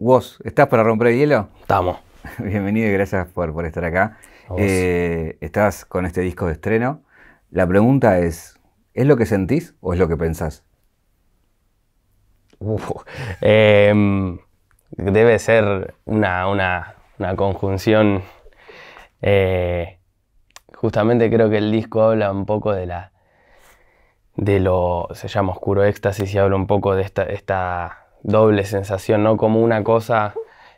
Vos, ¿estás para romper hielo? Estamos. Bienvenido y gracias por, estar acá. Eh, estás con este disco de estreno. La pregunta es, ¿es lo que sentís o es lo que pensás? Em, debe ser una, conjunción. Eh, justamente creo que el disco habla un poco de la de lo se llama oscuro éxtasis y habla un poco de esta, esta doble sensación, no como una cosa,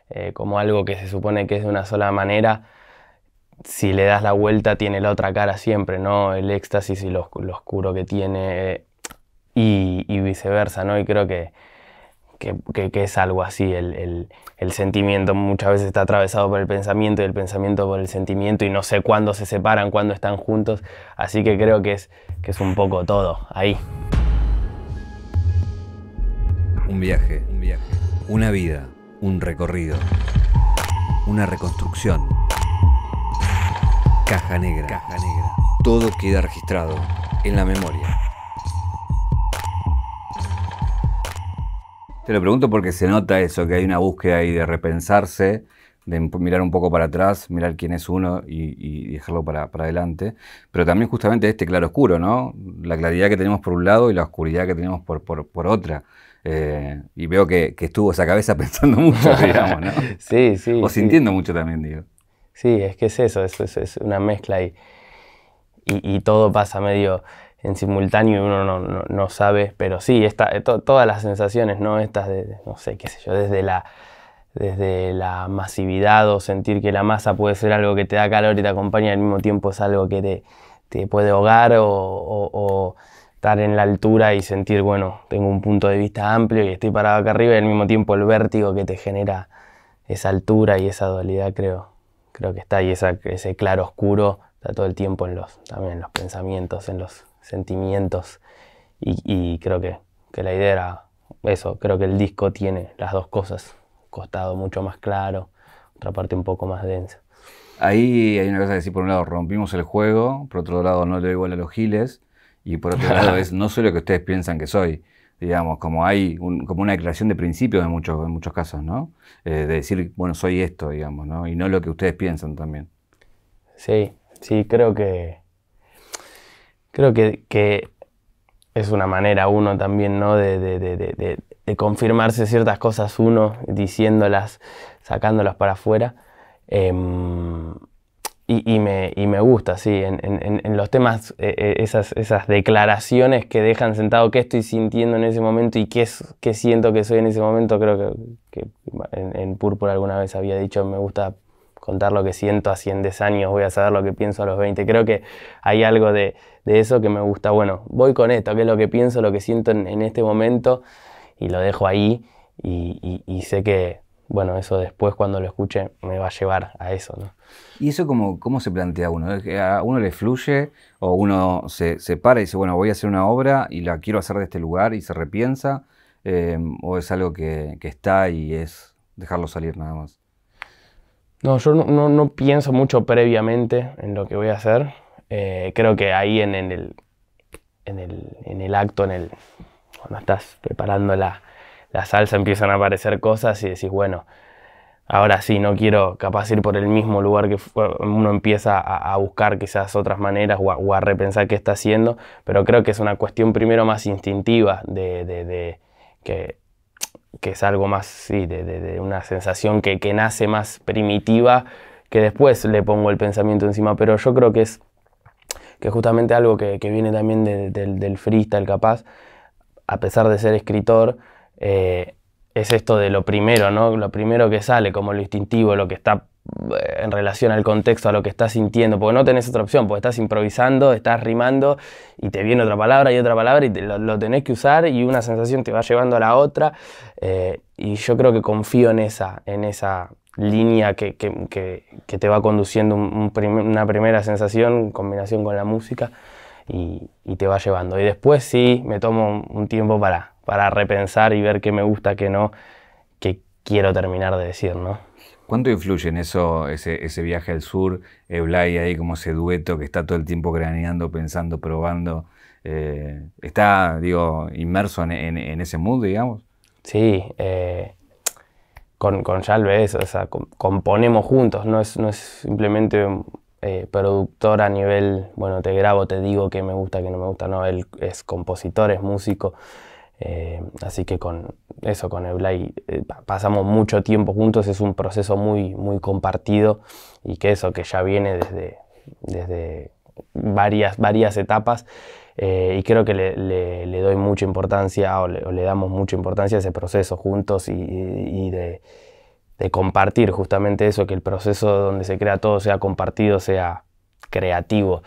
eh, como algo que se supone que es de una sola manera. Si le das la vuelta, tiene la otra cara siempre, ¿no? El éxtasis y lo, oscuro que tiene eh, y, viceversa, ¿no? Y creo que, que, es algo así, el, sentimiento muchas veces está atravesado por el pensamiento y el pensamiento por el sentimiento y no sé cuándo se separan, cuándo están juntos, así que creo que es, que es un poco todo ahí. Un viaje, un viaje. Una vida, un recorrido. Una reconstrucción. Caja negra. Caja negra. Todo queda registrado en la memoria. Te lo pregunto porque se nota eso, que hay una búsqueda ahí de repensarse, de mirar un poco para atrás, mirar quién es uno y, dejarlo para, adelante. Pero también justamente este claro oscuro, ¿no? La claridad que tenemos por un lado y la oscuridad que tenemos por, por otra. Eh, y veo que, que, estuvo esa cabeza pensando mucho, digamos, ¿no? sí, sí. O sintiendo mucho también, digo. Sí, es que es eso, es, es, una mezcla y, y, todo pasa medio en simultáneo y uno no, no, sabe, pero sí, está eh, todas las sensaciones, ¿no? Estas de, no sé, qué sé yo, desde la, desde la masividad o sentir que la masa puede ser algo que te da calor y te acompaña y al mismo tiempo es algo que te, te puede ahogar o estar en la altura y sentir, bueno, tengo un punto de vista amplio y estoy parado acá arriba y al mismo tiempo el vértigo que te genera esa altura y esa dualidad creo, creo que está y ese claro oscuro está todo el tiempo en los, también en los pensamientos, en los sentimientos y, creo que, la idea era eso, creo que el disco tiene las dos cosas, costado mucho más claro, otra parte un poco más densa. Ahí hay una cosa que decir, por un lado rompimos el juego, por otro lado no le doy igual a los giles, y por otro lado es no solo lo que ustedes piensan que soy. Digamos, como hay como una declaración de principios en muchos, en muchos casos, ¿no? Eh, de decir, bueno, soy esto, digamos, ¿no? Y no lo que ustedes piensan también. Sí, sí, creo que. Creo que, es una manera uno también, ¿no? De, confirmarse ciertas cosas uno, diciéndolas, sacándolas para afuera. Em, y, y, me, y, me, gusta, sí, en, los temas, eh, eh, esas, esas, declaraciones que dejan sentado qué estoy sintiendo en ese momento y qué, es, qué siento que soy en ese momento, creo que, en, Púrpura alguna vez había dicho, me gusta contar lo que siento a 100 años, voy a saber lo que pienso a los 20. Creo que hay algo de, eso que me gusta, bueno, voy con esto, qué es lo que pienso, lo que siento en, este momento y lo dejo ahí y, y sé que, bueno, eso después cuando lo escuche me va a llevar a eso, ¿no? ¿Y eso cómo, cómo se plantea uno? ¿A uno le fluye o uno se, se, para y dice, bueno, voy a hacer una obra y la quiero hacer de este lugar y se repiensa? Em, ¿O es algo que, está y es dejarlo salir nada más? No, yo no, pienso mucho previamente en lo que voy a hacer. Eh, creo que ahí en, el, en, el, acto, en el, cuando estás preparando la, la salsa, empiezan a aparecer cosas y decís, bueno, Ahora sí, no quiero capaz ir por el mismo lugar que uno empieza a, buscar quizás otras maneras o a, repensar qué está haciendo, pero creo que es una cuestión primero más instintiva, de, que, es algo más, sí, de, una sensación que, nace más primitiva, que después le pongo el pensamiento encima, pero yo creo que es que justamente algo que, viene también del del freestyle capaz, a pesar de ser escritor, eh, es esto de lo primero, ¿no? Lo primero que sale, como lo instintivo, lo que está eh, en relación al contexto, a lo que estás sintiendo, porque no tenés otra opción, porque estás improvisando, estás rimando y te viene otra palabra y otra palabra y lo, tenés que usar y una sensación te va llevando a la otra eh, y yo creo que confío en esa, en esa línea que, te va conduciendo una primera sensación en combinación con la música y te va llevando. Y después sí, me tomo un tiempo para para repensar y ver qué me gusta, qué no, qué quiero terminar de decir, ¿no? ¿Cuánto influye en eso, ese, viaje al sur, Eblay eh, ahí como ese dueto que está todo el tiempo craneando, pensando, probando? Eh, ¿Está, digo, inmerso en, ese mood, digamos? Sí, eh, con, con o sea, componemos juntos, no es, no es simplemente productor a nivel, bueno, te grabo, te digo qué me gusta, qué no me gusta, no, él es compositor, es músico, eh, así que con eso, con el eh, pasamos mucho tiempo juntos, es un proceso muy, muy compartido y que eso, que ya viene desde, desde varias, varias etapas eh, y creo que le, doy mucha importancia o le, damos mucha importancia a ese proceso juntos y, de, de, compartir justamente eso, que el proceso donde se crea todo sea compartido, sea creativo,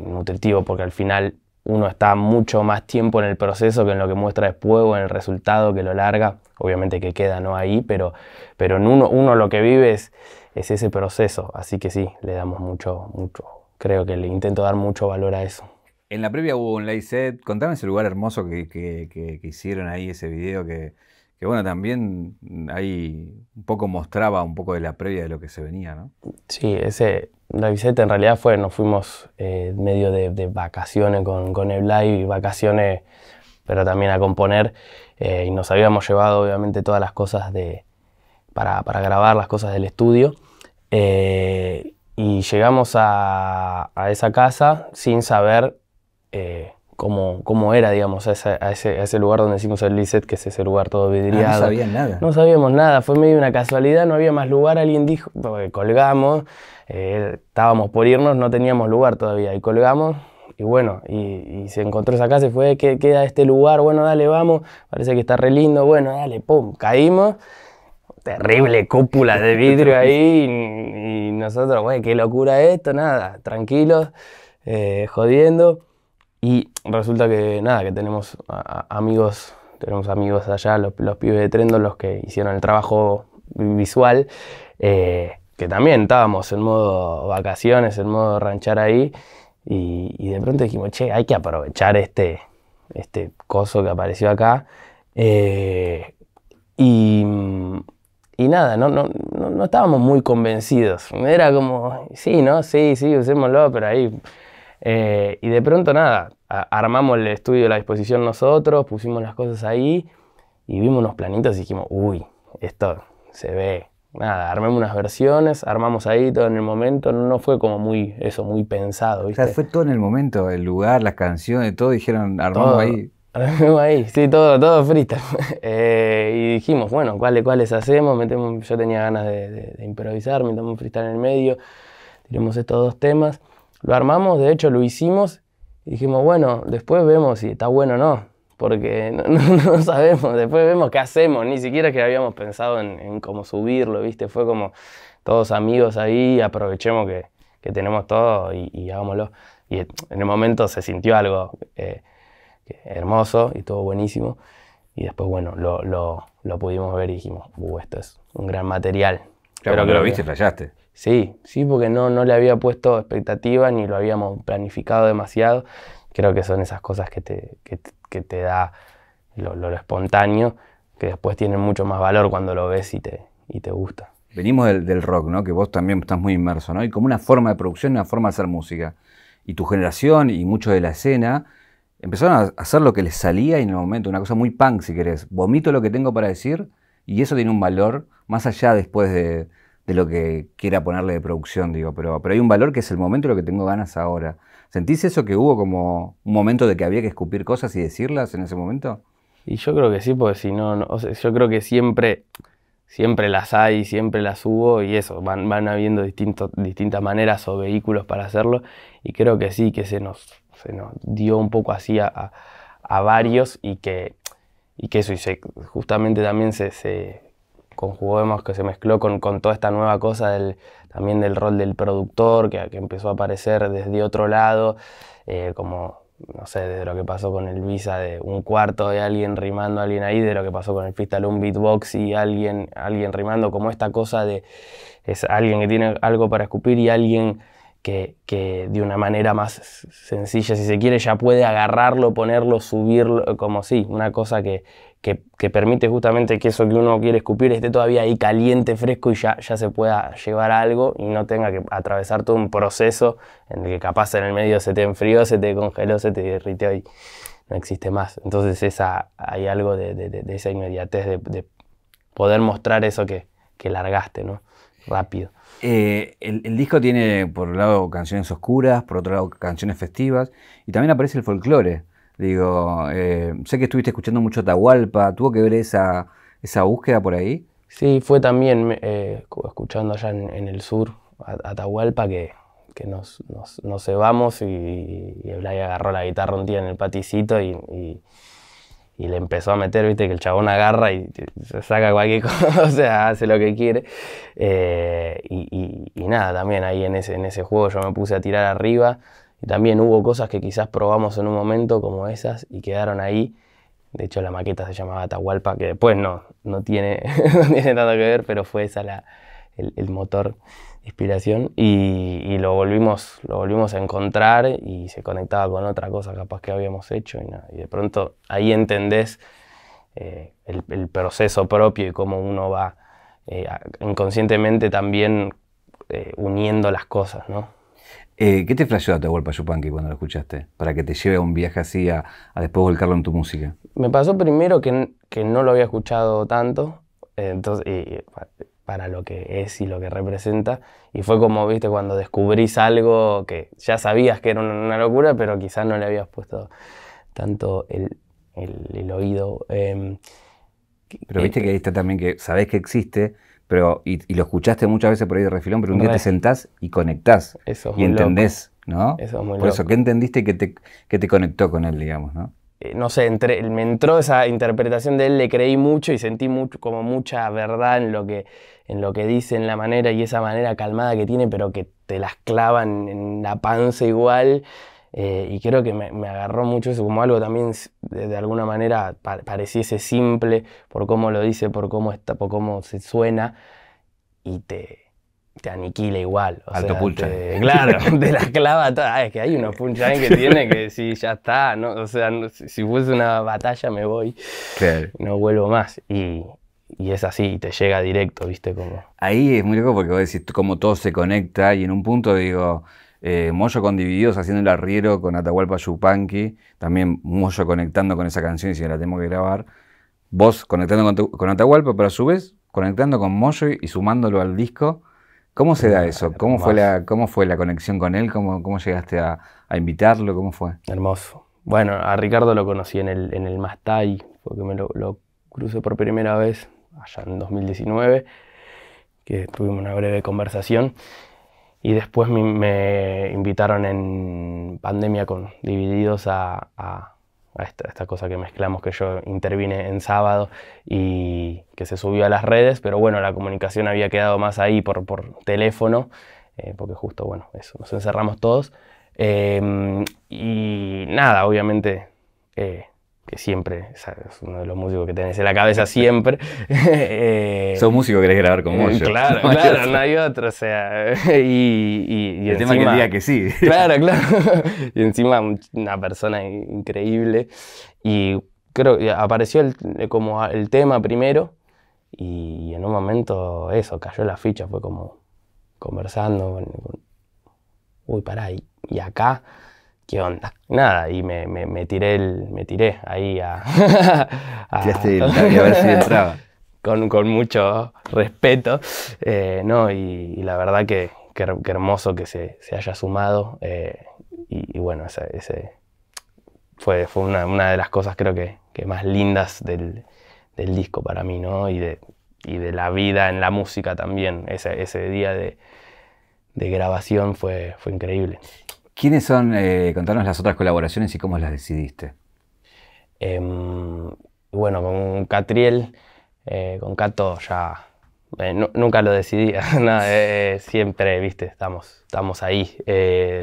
nutritivo, porque al final uno está mucho más tiempo en el proceso que en lo que muestra después o en el resultado que lo larga. Obviamente que queda no ahí, pero, pero en uno, uno lo que vive es, ese proceso. Así que sí, le damos mucho, mucho. Creo que le intento dar mucho valor a eso. En la previa hubo un live set. Contame ese lugar hermoso que, que, hicieron ahí, ese video que, que bueno, también ahí un poco mostraba un poco de la previa de lo que se venía, ¿no? Sí, ese la viseta en realidad fue, nos fuimos eh, medio de, vacaciones con, con y vacaciones, pero también a componer. Eh, y nos habíamos llevado obviamente todas las cosas para, grabar, las cosas del estudio. Eh, y llegamos a, esa casa sin saber eh, cómo, cómo, era, digamos, ese, lugar donde hicimos el Set, que es ese lugar todo ah, vidriado. no sabían nada. No sabíamos nada, fue medio una casualidad, no había más lugar, alguien dijo, colgamos eh, estábamos por irnos, no teníamos lugar todavía y colgamos y bueno, y, se encontró esa casa se fue, ¿qué queda este lugar? Bueno, dale, vamos, parece que está re lindo, bueno, dale, pum, caímos. Terrible cúpula de vidrio ahí y, nosotros, güey, qué locura esto, nada, tranquilos, eh, jodiendo. Y resulta que nada, que tenemos amigos, tenemos amigos allá, los, pibes de Trendo, los que hicieron el trabajo visual. Eh, que también estábamos en modo vacaciones, en modo ranchar ahí, y, de pronto dijimos, che, hay que aprovechar este, este coso que apareció acá. Eh, y, nada, no, no, estábamos muy convencidos. Era como, sí, ¿no? Sí, sí, usémoslo, pero ahí... Eh, y de pronto nada, armamos el estudio a la disposición nosotros, pusimos las cosas ahí y vimos unos planitos y dijimos, uy, esto se ve nada, armemos unas versiones, armamos ahí todo en el momento, no, fue como muy eso, muy pensado. O sea, fue todo en el momento, el lugar, las canciones, todo, dijeron, armamos ahí. Armamos ahí, sí, todo, todo freestyle. Eh, y dijimos, bueno, cuáles, cuáles hacemos, metemos, yo tenía ganas de, improvisar, metemos un freestyle en el medio, tiramos estos dos temas, lo armamos, de hecho lo hicimos, y dijimos, bueno, después vemos si está bueno o no porque no, sabemos, después vemos qué hacemos, ni siquiera que habíamos pensado en, cómo subirlo, ¿viste? Fue como todos amigos ahí, aprovechemos que, que tenemos todo y, y, hagámoslo. Y en el momento se sintió algo eh, hermoso y todo buenísimo. Y después, bueno, lo, lo, lo pudimos ver y dijimos, uh, esto es un gran material. Claro, que lo viste, fallaste. Sí, sí, porque no, no le había puesto expectativa ni lo habíamos planificado demasiado. Creo que son esas cosas que que te que te da lo, lo, espontáneo, que después tiene mucho más valor cuando lo ves y te, te gusta. Venimos del, rock, ¿no? Que vos también estás muy inmerso, Y como una forma de producción, una forma de hacer música. Y tu generación y mucho de la escena empezaron a hacer lo que les salía en el momento, una cosa muy punk si querés. Vomito lo que tengo para decir y eso tiene un valor más allá después de, lo que quiera ponerle de producción, digo, pero, pero hay un valor que es el momento lo que tengo ganas ahora. ¿Sentís eso que hubo como un momento de que había que escupir cosas y decirlas en ese momento? Y yo creo que sí, porque si no, yo creo que siempre, siempre las hay, siempre las hubo y eso, van, van habiendo distintos, distintas maneras o vehículos para hacerlo y creo que sí, que se nos, se nos dio un poco así a, varios y que, y que eso, y justamente también se, conjuguemos, que se mezcló con, toda esta nueva cosa del, también del rol del productor, que, empezó a aparecer desde otro lado, eh, como, no sé, desde lo que pasó con el Visa de un cuarto de alguien rimando a alguien ahí, de lo que pasó con el Fistal, un beatbox y alguien, alguien rimando, como esta cosa de es alguien que tiene algo para escupir y alguien que, de una manera más sencilla, si se quiere, ya puede agarrarlo, ponerlo, subirlo, como si una cosa que, que, permite justamente que eso que uno quiere escupir esté todavía ahí caliente, fresco y ya, ya se pueda llevar algo y no tenga que atravesar todo un proceso en el que capaz en el medio se te enfrió, se te congeló, se te derritió y no existe más. Entonces esa, hay algo de, esa inmediatez de, poder mostrar eso que, que largaste, ¿no? Rápido. Eh, el, disco tiene, por un lado, canciones oscuras, por otro lado, canciones festivas, y también aparece el folclore. Digo, eh, sé que estuviste escuchando mucho Tahualpa, ¿tuvo que ver esa, esa búsqueda por ahí? Sí, fue también eh, escuchando allá en, el sur, a, Atahualpa, que, nos, nos, cebamos y, y, agarró la guitarra un día en el paticito y y le empezó a meter, viste, que el chabón agarra y saca cualquier cosa, o sea, hace lo que quiere. Eh, y, nada, también ahí en ese, en ese juego yo me puse a tirar arriba. Y también hubo cosas que quizás probamos en un momento como esas y quedaron ahí. De hecho, la maqueta se llamaba Atahualpa, que después no, no tiene, no nada que ver, pero fue esa la, el motor inspiración y, lo, volvimos, lo volvimos a encontrar y se conectaba con otra cosa capaz que habíamos hecho y, de pronto ahí entendés eh, el, proceso propio y cómo uno va eh, inconscientemente también eh, uniendo las cosas, ¿Qué te flasheó a tu abuelo Yupanqui cuando lo escuchaste? Para que te lleve a un viaje así a, después volcarlo en tu música. Me pasó primero que, no lo había escuchado tanto entonces, para lo que es y lo que representa. Y fue como, viste, cuando descubrís algo que ya sabías que era una locura, pero quizás no le habías puesto tanto el, oído. Em, pero viste que ahí está también que sabés que existe, pero y, lo escuchaste muchas veces por ahí de refilón, pero un día te sentás y conectás. Eso es y entendés, ¿no? Eso es muy Por eso, ¿qué entendiste que te, que te conectó con él, digamos, no? Eh, no sé, entre, me entró esa interpretación de él, le creí mucho y sentí mucho, como mucha verdad en lo, que, en lo que dice, en la manera y esa manera calmada que tiene, pero que te las clavan en la panza igual. Eh, y creo que me, agarró mucho eso, como algo también de, alguna manera pareciese simple por cómo lo dice, por cómo está, por cómo se suena, y te, te aniquila igual. Alto sea, claro, de la clava toda. Es que hay unos punchline que tiene que si ya está, ¿no? o sea, si, fuese una batalla me voy, no vuelvo más. Y, es así, te llega directo, ¿viste? cómo Ahí es muy loco porque vos decís cómo todo se conecta y en un punto digo, eh, Moyo con Divididos haciendo el arriero con Atahualpa Yupanqui, también Moyo conectando con esa canción y si la tengo que grabar, vos conectando con, con Atahualpa, pero a su vez conectando con Moyo y sumándolo al disco ¿Cómo se da eso? ¿Cómo fue, la, ¿Cómo fue la conexión con él? ¿Cómo, cómo llegaste a, invitarlo? ¿Cómo fue? Hermoso. Bueno, a Ricardo lo conocí en el, en el porque me lo, lo crucé por primera vez allá en 2019, que tuvimos una breve conversación. Y después me, invitaron en pandemia con Divididos a esta, cosa que mezclamos que yo intervine en sábado y que se subió a las redes, pero bueno, la comunicación había quedado más ahí por, por teléfono, eh, porque justo, bueno, eso, nos encerramos todos. Eh, y nada, obviamente eh, que siempre es uno de los músicos que tenés en la cabeza siempre. eh, Sos músico, querés grabar con mucho Claro, claro, no hay otro, o sea, y, y, el encima, tema que que sí. Claro, claro, y encima una persona increíble, y creo que apareció el, como el tema primero, y en un momento eso, cayó la ficha, fue como conversando, uy, pará, y acá... ¿qué onda? Nada, y me, tiré, el, me tiré ahí a... a, ver si entraba. Con, mucho respeto, eh, ¿no? Y, la verdad que, hermoso que se, haya sumado. Eh, y, bueno, ese, fue, fue una, de las cosas creo que, más lindas del, disco para mí, ¿no? Y de, y de la vida en la música también. Ese, ese día de, grabación fue, fue increíble. ¿Quiénes son, eh, contanos las otras colaboraciones y cómo las decidiste? Em, bueno, con Catriel, eh, con Cato ya eh, nunca lo decidí. siempre, viste, estamos, estamos ahí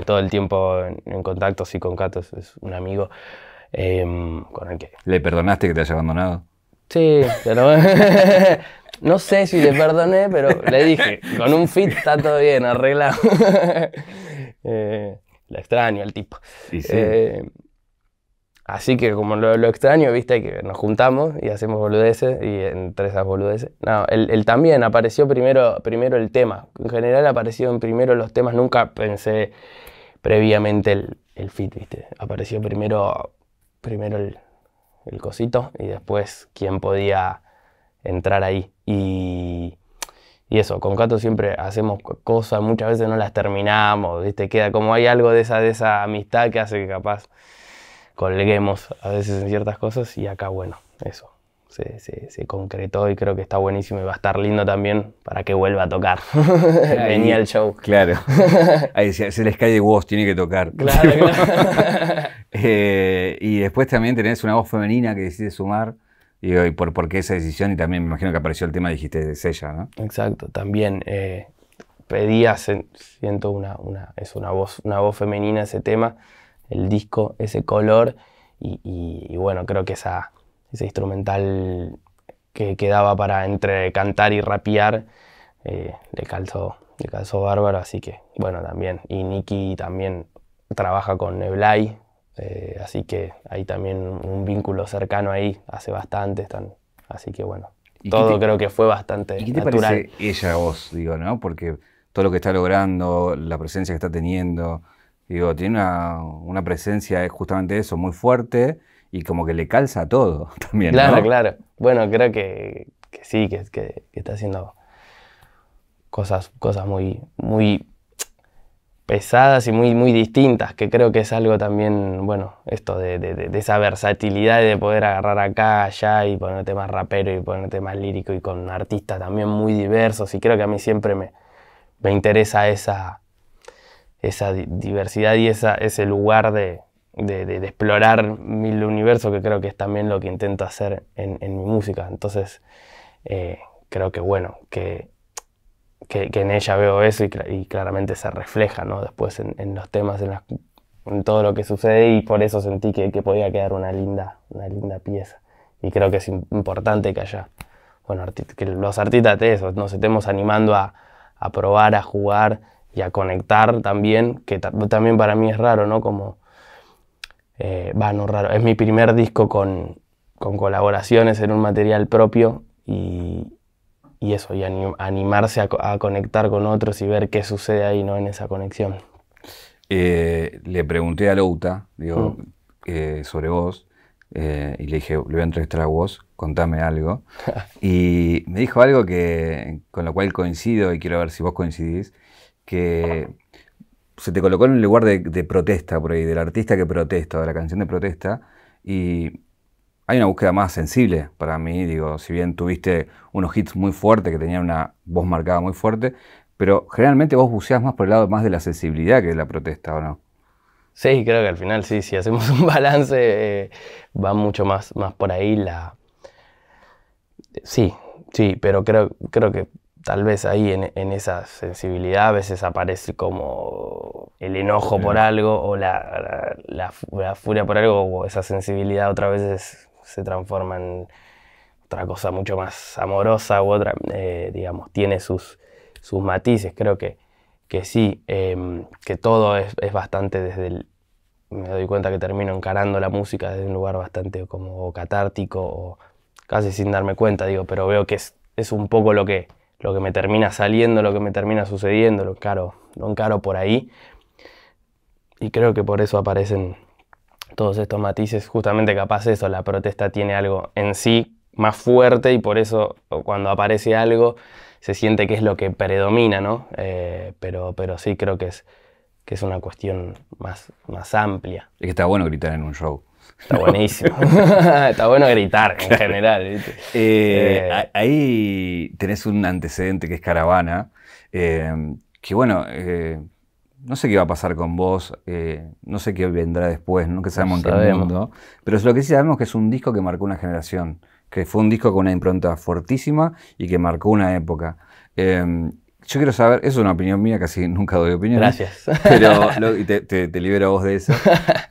todo el tiempo en, contacto, sí, con Cato es, un amigo em, con el que... ¿Le perdonaste que te haya abandonado? Sí, pero no sé si le perdoné, pero le dije, con un fit está todo bien, arreglado. lo extraño el tipo. Eh, así que como lo, extraño, viste, que nos juntamos y hacemos boludeces y entre esas boludeces. No, él, también apareció primero, primero el tema. En general aparecieron primero los temas, nunca pensé previamente el, el fit, viste. Apareció primero, primero el, el cosito y después quién podía entrar ahí. Y y eso, con Cato siempre hacemos cosas, muchas veces no las terminamos, ¿viste? Queda como hay algo de esa, de esa amistad que hace que capaz colguemos a veces en ciertas cosas y acá, bueno, eso. Se, concretó y creo que está buenísimo y va a estar lindo también para que vuelva a tocar. Venía el show. Claro. Ahí se, les cae voz, tiene que tocar. Claro, claro. Eh, y después también tenés una voz femenina que decide sumar y, por, por, qué esa decisión, y también me imagino que apareció el tema, dijiste, de Sella, ¿no? Exacto, también eh, pedía, siento una, una, es una voz, una voz femenina ese tema, el disco, ese color, y, bueno, creo que esa, ese instrumental que quedaba para entre cantar y rapear, eh, le calzó le calzó bárbaro, así que bueno, también. Y Nicky también trabaja con Neblay, eh, así que hay también un vínculo cercano ahí, hace bastante, están, así que bueno, todo creo que fue bastante ¿Y qué te parece ella a vos, digo, no? Porque todo lo que está logrando, la presencia que está teniendo, digo, tiene una, una presencia, eh, justamente eso, muy fuerte y como que le calza a todo también, Claro, claro. Bueno, creo que, sí, que, que, que, está haciendo cosas, cosas muy, muy pesadas y muy, muy distintas, que creo que es algo también, bueno, esto de, esa versatilidad de poder agarrar acá, allá y ponerte más rapero y ponerte más lírico y con artistas también muy diversos y creo que a mí siempre me, me interesa esa, esa diversidad y esa, ese lugar de, de, explorar mil universo, que creo que es también lo que intento hacer en, mi música. Entonces, eh, creo que bueno, que que, en ella veo eso y, claramente se refleja ¿no? después en, los temas, en, en, todo lo que sucede y por eso sentí que, que, podía quedar una linda, una linda pieza. Y creo que es importante que haya, bueno, los artistas nos estemos animando a, a probar, a jugar y a conectar también, que también para mí es raro, ¿no? Como, eh, raro, es mi primer disco con, con colaboraciones en un material propio y, y eso, y animarse a, conectar con otros y ver qué sucede ahí, ¿no? En esa conexión. Eh, le pregunté a Louta, digo, mm. eh, sobre vos, eh, y le dije, le voy a entrevistar a vos, contame algo. y me dijo algo que, con lo cual coincido y quiero ver si vos coincidís, que se te colocó en un lugar de, protesta por ahí, del artista que protesta, de la canción de protesta, y hay una búsqueda más sensible para mí. Digo, si bien tuviste unos hits muy fuertes que tenían una voz marcada muy fuerte, pero generalmente vos buceás más por el lado más de la sensibilidad que de la protesta, ¿o no? Sí, creo que al final sí, si hacemos un balance, eh, va mucho más, más por ahí la. Sí, sí, pero creo, creo que tal vez ahí en, esa sensibilidad a veces aparece como el enojo por algo o la, la furia por algo o esa sensibilidad otra vez es se transforma en otra cosa mucho más amorosa u otra, eh, digamos, tiene sus, sus matices. Creo que, que sí, em, que todo es, bastante desde el... Me doy cuenta que termino encarando la música desde un lugar bastante como catártico o casi sin darme cuenta, digo, pero veo que es, un poco lo que, lo que me termina saliendo, lo que me termina sucediendo, lo lo encaro por ahí. Y creo que por eso aparecen todos estos matices, justamente capaz eso, la protesta tiene algo en sí más fuerte y por eso cuando aparece algo se siente que es lo que predomina, ¿no? Eh, pero, pero sí creo que es, que es una cuestión más, más amplia. Es que está bueno gritar en un show. Está buenísimo. Está bueno gritar en general. Eh, eh. ahí tenés un antecedente que es Caravana, que bueno, no sé qué va a pasar con vos, eh, no sé qué vendrá después, nunca sabemos en qué mundo, pero lo que sí sabemos que es un disco que marcó una generación, que fue un disco con una impronta fortísima y que marcó una época. Em, yo quiero saber, eso es una opinión mía, casi nunca doy opinión. Gracias. Pero y te, libero a vos de eso.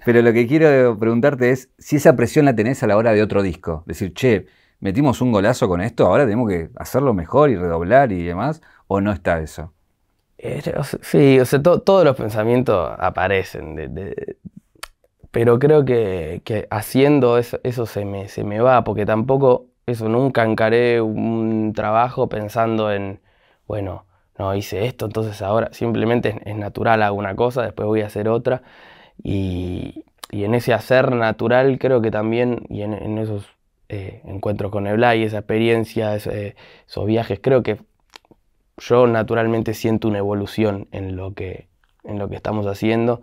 Pero lo que quiero preguntarte es si esa presión la tenés a la hora de otro disco. Decir, che, metimos un golazo con esto, ahora tenemos que hacerlo mejor y redoblar y demás, o no está eso. Este, sí, o sea, todos los pensamientos aparecen, pero creo que, haciendo eso, se, me, se me va, porque tampoco, eso, nunca encaré un trabajo pensando en, bueno, no hice esto, entonces ahora simplemente es, natural, hago una cosa, después voy a hacer otra, y, en ese hacer natural creo que también, y en, esos eh, encuentros con Eblay, esa experiencia, esos viajes, creo que yo naturalmente siento una evolución en lo que, en lo que estamos haciendo,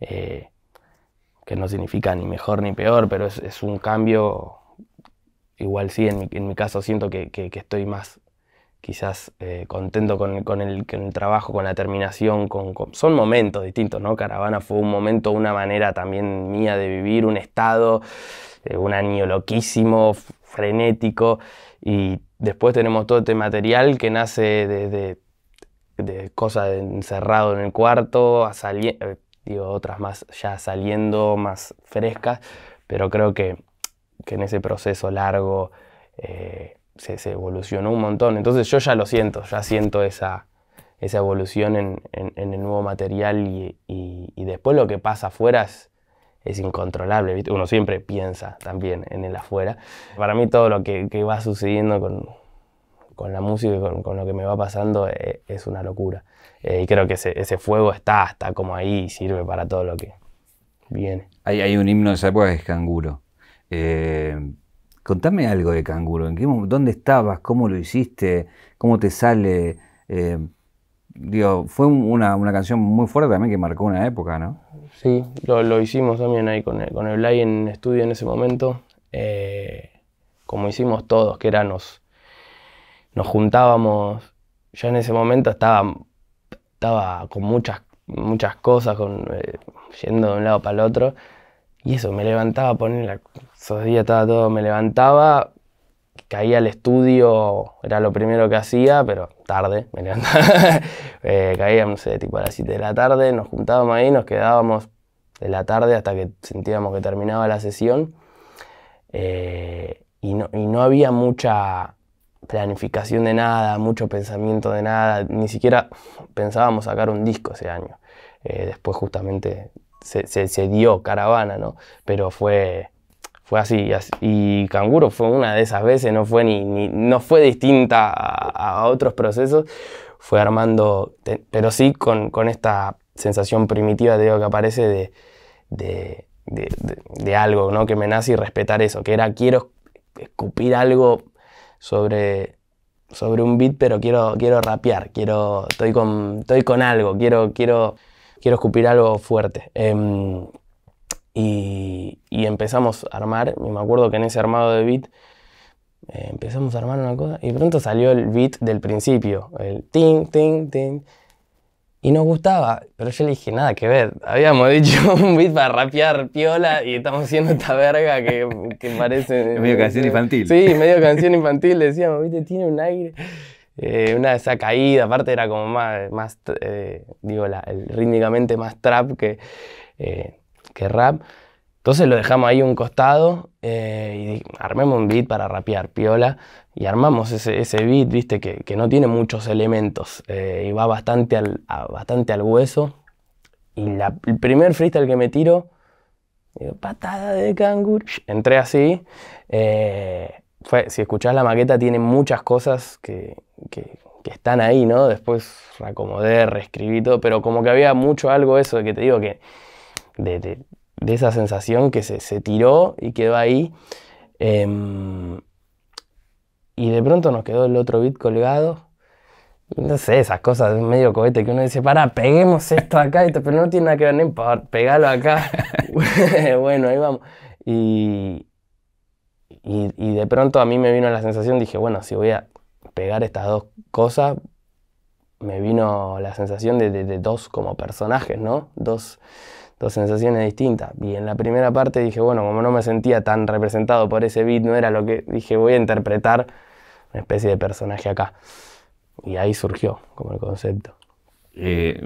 eh, que no significa ni mejor ni peor, pero es, un cambio, igual sí, en mi, caso siento que, estoy más quizás eh, contento con, el, trabajo, con la terminación, con, son momentos distintos, ¿no? Caravana fue un momento, una manera también mía de vivir, un estado, eh, un año loquísimo, frenético, y Después tenemos todo este material que nace desde de cosas encerrado en el cuarto, a eh, otras más ya saliendo, más frescas, pero creo que, que en ese proceso largo eh, se, evolucionó un montón. Entonces yo ya lo siento, ya siento esa, esa evolución en, en, el nuevo material y, y, y después lo que pasa afuera es, es incontrolable, uno siempre piensa también en el afuera. Para mí todo lo que, va sucediendo con, la música y con, lo que me va pasando eh, es una locura. Eh, y creo que ese, fuego está, está como ahí y sirve para todo lo que viene. Hay, hay un himno de esa época que es Canguro. Eh, contame algo de Canguro. ¿Dónde estabas? ¿Cómo lo hiciste? ¿Cómo te sale? digo, fue una, una canción muy fuerte también que marcó una época, ¿no? lo, hicimos también ahí con el, con el en estudio en ese momento. Eh, como hicimos todos, que era nos, juntábamos. Ya en ese momento estaba, estaba con muchas, muchas cosas, con, eh, yendo de un lado para el otro. Y eso, me levantaba, poner esos días estaba todo, me levantaba, caía al estudio, era lo primero que hacía, pero tarde, me levantaba. Eh, caía, no sé, tipo a las 7 de la tarde, nos juntábamos ahí, nos quedábamos de la tarde hasta que sentíamos que terminaba la sesión. Eh, y, no, había mucha planificación de nada, mucho pensamiento de nada, ni siquiera pensábamos sacar un disco ese año. Eh, después justamente se, dio caravana, ¿no? Pero fue, fue así, Y Canguro fue una de esas veces, no fue, ni, no fue distinta a, otros procesos, fue armando, pero sí con, con esta sensación primitiva, digo, que aparece de, algo, ¿no? Que me nace y respetar eso, que era quiero escupir algo sobre, sobre un beat, pero quiero, quiero rapear, quiero, estoy con, estoy con algo, quiero, quiero, quiero escupir algo fuerte. Em, y, empezamos a armar, y me acuerdo que en ese armado de beat eh, empezamos a armar una cosa y pronto salió el beat del principio, el ting, ting, ting. Y nos gustaba, pero yo le dije, nada que ver. Habíamos dicho un beat para rapear piola y estamos haciendo esta verga que, parece... medio canción infantil. Sí, medio canción infantil, decíamos, viste, tiene un aire. Eh, una de esa caída, aparte era como más, más eh, digo, la, rítmicamente más trap que, eh, que rap. Entonces lo dejamos ahí un costado y armemos un beat para rapear piola, y armamos ese, ese beat, viste, que, no tiene muchos elementos eh, y va bastante al, bastante al hueso. Y la, el primer freestyle que me tiro, digo, patada de canguro, entré así. Eh, si escuchás la maqueta, tiene muchas cosas que, están ahí, ¿no? Después reacomodé, reescribí todo, pero como que había mucho algo eso de que te digo que. de, de, esa sensación que se, se tiró y quedó ahí. Em, y de pronto nos quedó el otro bit colgado. No sé, esas cosas de medio cohete que uno dice, para, peguemos esto acá, pero no tiene nada que ver, ni por pegalo acá. bueno, ahí vamos. Y, y, de pronto a mí me vino la sensación, dije, bueno, si voy a pegar estas dos cosas, me vino la sensación de, dos como personajes, ¿no? Dos, dos sensaciones distintas. Y en la primera parte dije, bueno, como no me sentía tan representado por ese beat, no era lo que dije, voy a interpretar especie de personaje acá. Y ahí surgió como el concepto. Eh,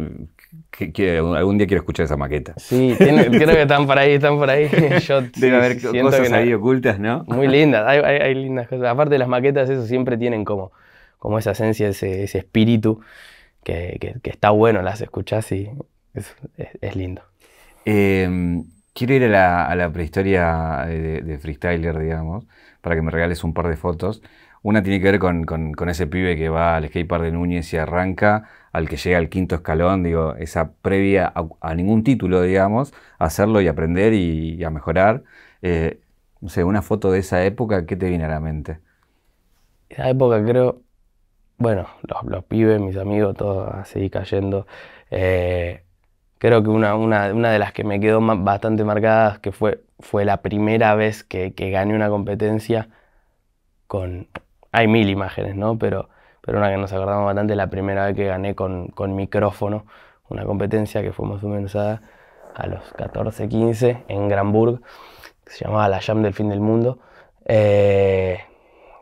algún día quiero escuchar esa maqueta. Sí, tiene, creo que están por ahí, están por ahí. Debe haber cosas ahí ocultas, ¿no? Muy lindas, hay, lindas cosas. Aparte de las maquetas, eso siempre tienen como, como esa esencia, ese, espíritu que, está bueno, las escuchas y es, lindo. Em, quiero ir a la, prehistoria de, de, Freestyler, digamos, para que me regales un par de fotos. Una tiene que ver con, ese pibe que va al skatepark de Núñez y arranca, al que llega al quinto escalón, digo, esa previa a, ningún título, digamos, hacerlo y aprender y, a mejorar. Eh, no sé, una foto de esa época, ¿qué te viene a la mente? Esa época creo, bueno, los, pibes, mis amigos, todos así cayendo. Eh, creo que una, una, una, de las que me quedó bastante marcada que fue, fue la primera vez que, que gané una competencia con, hay mil imágenes, ¿no? Pero, pero una que nos acordamos bastante es la primera vez que gané con, con micrófono, una competencia que fue más menos a los 14, 15 en Granburg, que se llamaba La Jam del Fin del Mundo. Eh,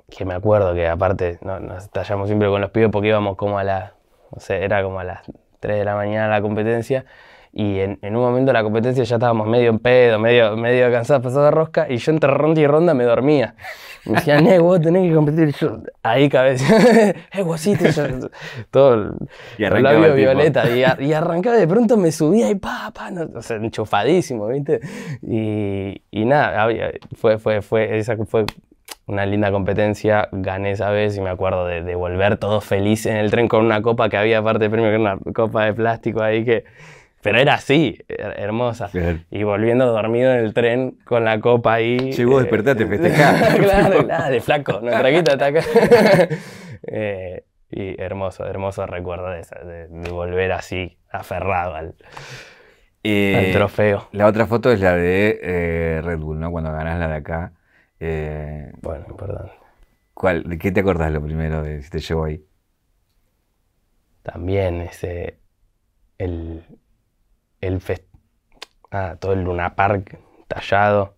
que me acuerdo que aparte nos estallamos siempre con los pibes porque íbamos como a las, no sé, era como a las 3 de la mañana la competencia y en, un momento de la competencia ya estábamos medio en pedo, medio, medio cansados, pasados de rosca, y yo entre ronda y ronda me dormía. Me decían, eh, vos tenés que competir. yo, ahí cabeza, eh, todo el, y labio violeta. Y, arrancaba, de pronto me subía y pa, pa, o sea, enchufadísimo, ¿viste? Y, nada, fue, fue, fue, esa fue una linda competencia, gané esa vez y me acuerdo de, volver todos feliz en el tren con una copa que había aparte de premio, que era una copa de plástico ahí que pero era así, hermosa. Y volviendo dormido en el tren con la copa ahí. Llegó, eh, despertate, eh, festejar claro, claro, de flaco, no traguita está eh, y hermoso, hermoso recuerdo de, volver así, aferrado eh, al, trofeo. La otra foto es la de Red Bull, ¿no? Cuando ganás la de acá. bueno, perdón. ¿Cuál, ¿De qué te acordás lo primero de si te llevó ahí? También ese. El, el ah, todo el Luna Park tallado.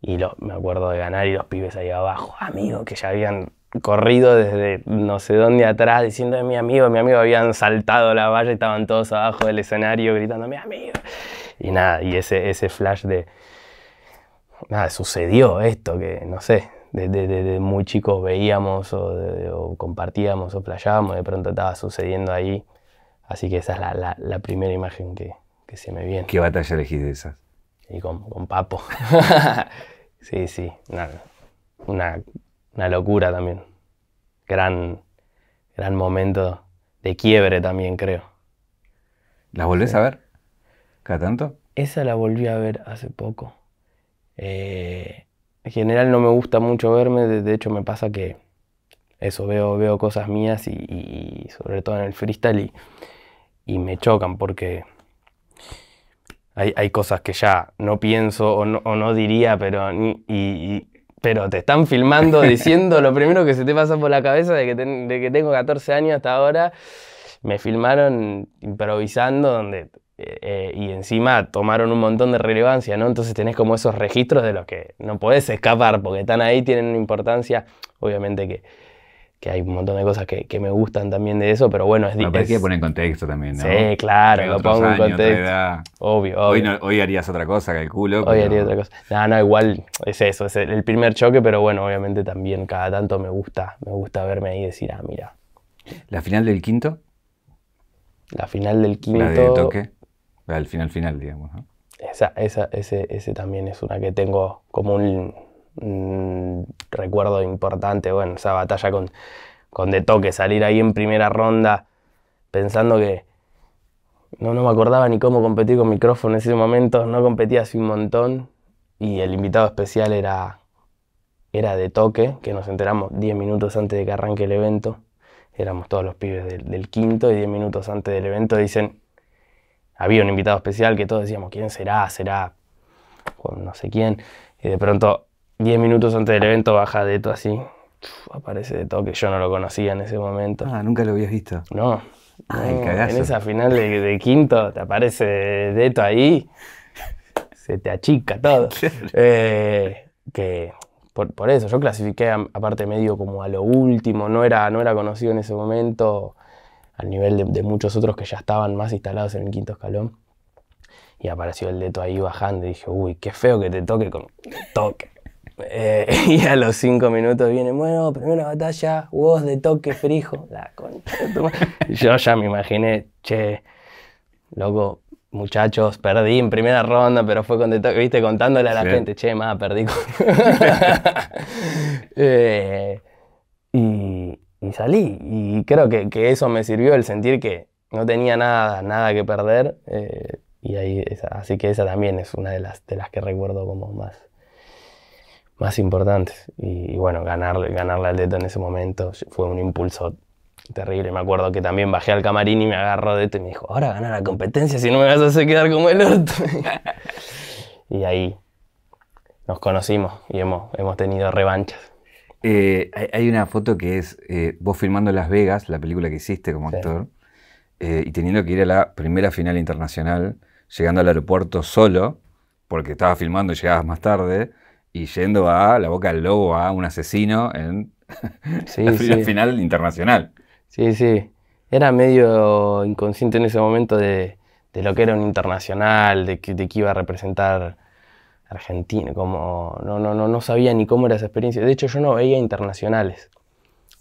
Y me acuerdo de ganar y los pibes ahí abajo, amigos, que ya habían corrido desde no sé dónde atrás, diciendo mi amigo, mi amigo, habían saltado la valla y estaban todos abajo del escenario gritando mi amigo. Y nada, y ese, ese flash de, nada, sucedió esto, que no sé, desde de, muy chicos veíamos o, o compartíamos o playábamos, de pronto estaba sucediendo ahí Así que esa es la, primera imagen que, se me viene. ¿Qué batalla elegís de esas? Y con, Papo. sí, sí, una, una, locura también. Gran, gran momento de quiebre también, creo. ¿Las volvés a ver? ¿Cada tanto? Esa la volví a ver hace poco. Eh, en general no me gusta mucho verme, de, hecho me pasa que eso veo, veo cosas mías y, y sobre todo en el freestyle y y me chocan porque hay, cosas que ya no pienso o no, diría, pero, pero te están filmando diciendo lo primero que se te pasa por la cabeza de que, tengo 14 años hasta ahora. Me filmaron improvisando donde eh, eh, y encima tomaron un montón de relevancia, ¿no? Entonces tenés como esos registros de los que no podés escapar porque están ahí, tienen una importancia. Obviamente que que hay un montón de cosas que, me gustan también de eso, pero bueno, es difícil. Pero que poner en contexto también, ¿no? Sí, claro, lo pongo en contexto. Obvio, obvio. Hoy, harías otra cosa, calculo. Hoy haría otra cosa. No, no, igual es eso, es el primer choque, pero bueno, obviamente también cada tanto me gusta, me gusta verme ahí y decir, ah, mira. ¿La final del quinto? La final del quinto. La de toque. Al final final, digamos, Esa, esa, ese, ese también es una que tengo como un recuerdo importante, bueno, esa batalla con, con De Toque, salir ahí en primera ronda pensando que no, no me acordaba ni cómo competir con micrófono en ese momento, no competía así un montón y el invitado especial era, era De Toque, que nos enteramos 10 minutos antes de que arranque el evento, éramos todos los pibes del, quinto y 10 minutos antes del evento dicen, había un invitado especial que todos decíamos, ¿quién será? ¿Será? no sé quién. Y de pronto 10 minutos antes del evento baja Deto así. aparece de todo que yo no lo conocía en ese momento. Ah, nunca lo habías visto. No. Ay, en esa final de, quinto te aparece Deto ahí. Se te achica todo. Eh, que por, eso, yo clasifiqué aparte medio como a lo último, no era, no era conocido en ese momento, al nivel de, de muchos otros que ya estaban más instalados en el quinto escalón. Y apareció el Deto ahí bajando y dije, uy, qué feo que te toque con toque. Eh, y a los cinco minutos viene, bueno, primera batalla, huevos de toque frijo. Yo ya me imaginé, che, loco, muchachos, perdí en primera ronda, pero fue con viste, contándole a la gente, che, más, perdí. Eh, y, salí. Y creo que, eso me sirvió el sentir que no tenía nada, nada que perder. Eh, y ahí, así que esa también es una de las, de las que recuerdo como más más importantes. Y, bueno, ganar, ganarle al Deto en ese momento fue un impulso terrible. Me acuerdo que también bajé al camarín y me agarró Deto y me dijo, ahora gana la competencia si no me vas a hacer quedar como el otro. y ahí nos conocimos y hemos, tenido revanchas. Eh, hay una foto que es eh, vos filmando Las Vegas, la película que hiciste como actor, eh, y teniendo que ir a la primera final internacional, llegando al aeropuerto solo, porque estaba filmando y llegabas más tarde, y yendo a la boca del lobo a un asesino en sí, final internacional. Sí, sí. Era medio inconsciente en ese momento de, lo que era un internacional, de que, iba a representar Argentina, como no, no, no, sabía ni cómo era esa experiencia. De hecho, yo no veía internacionales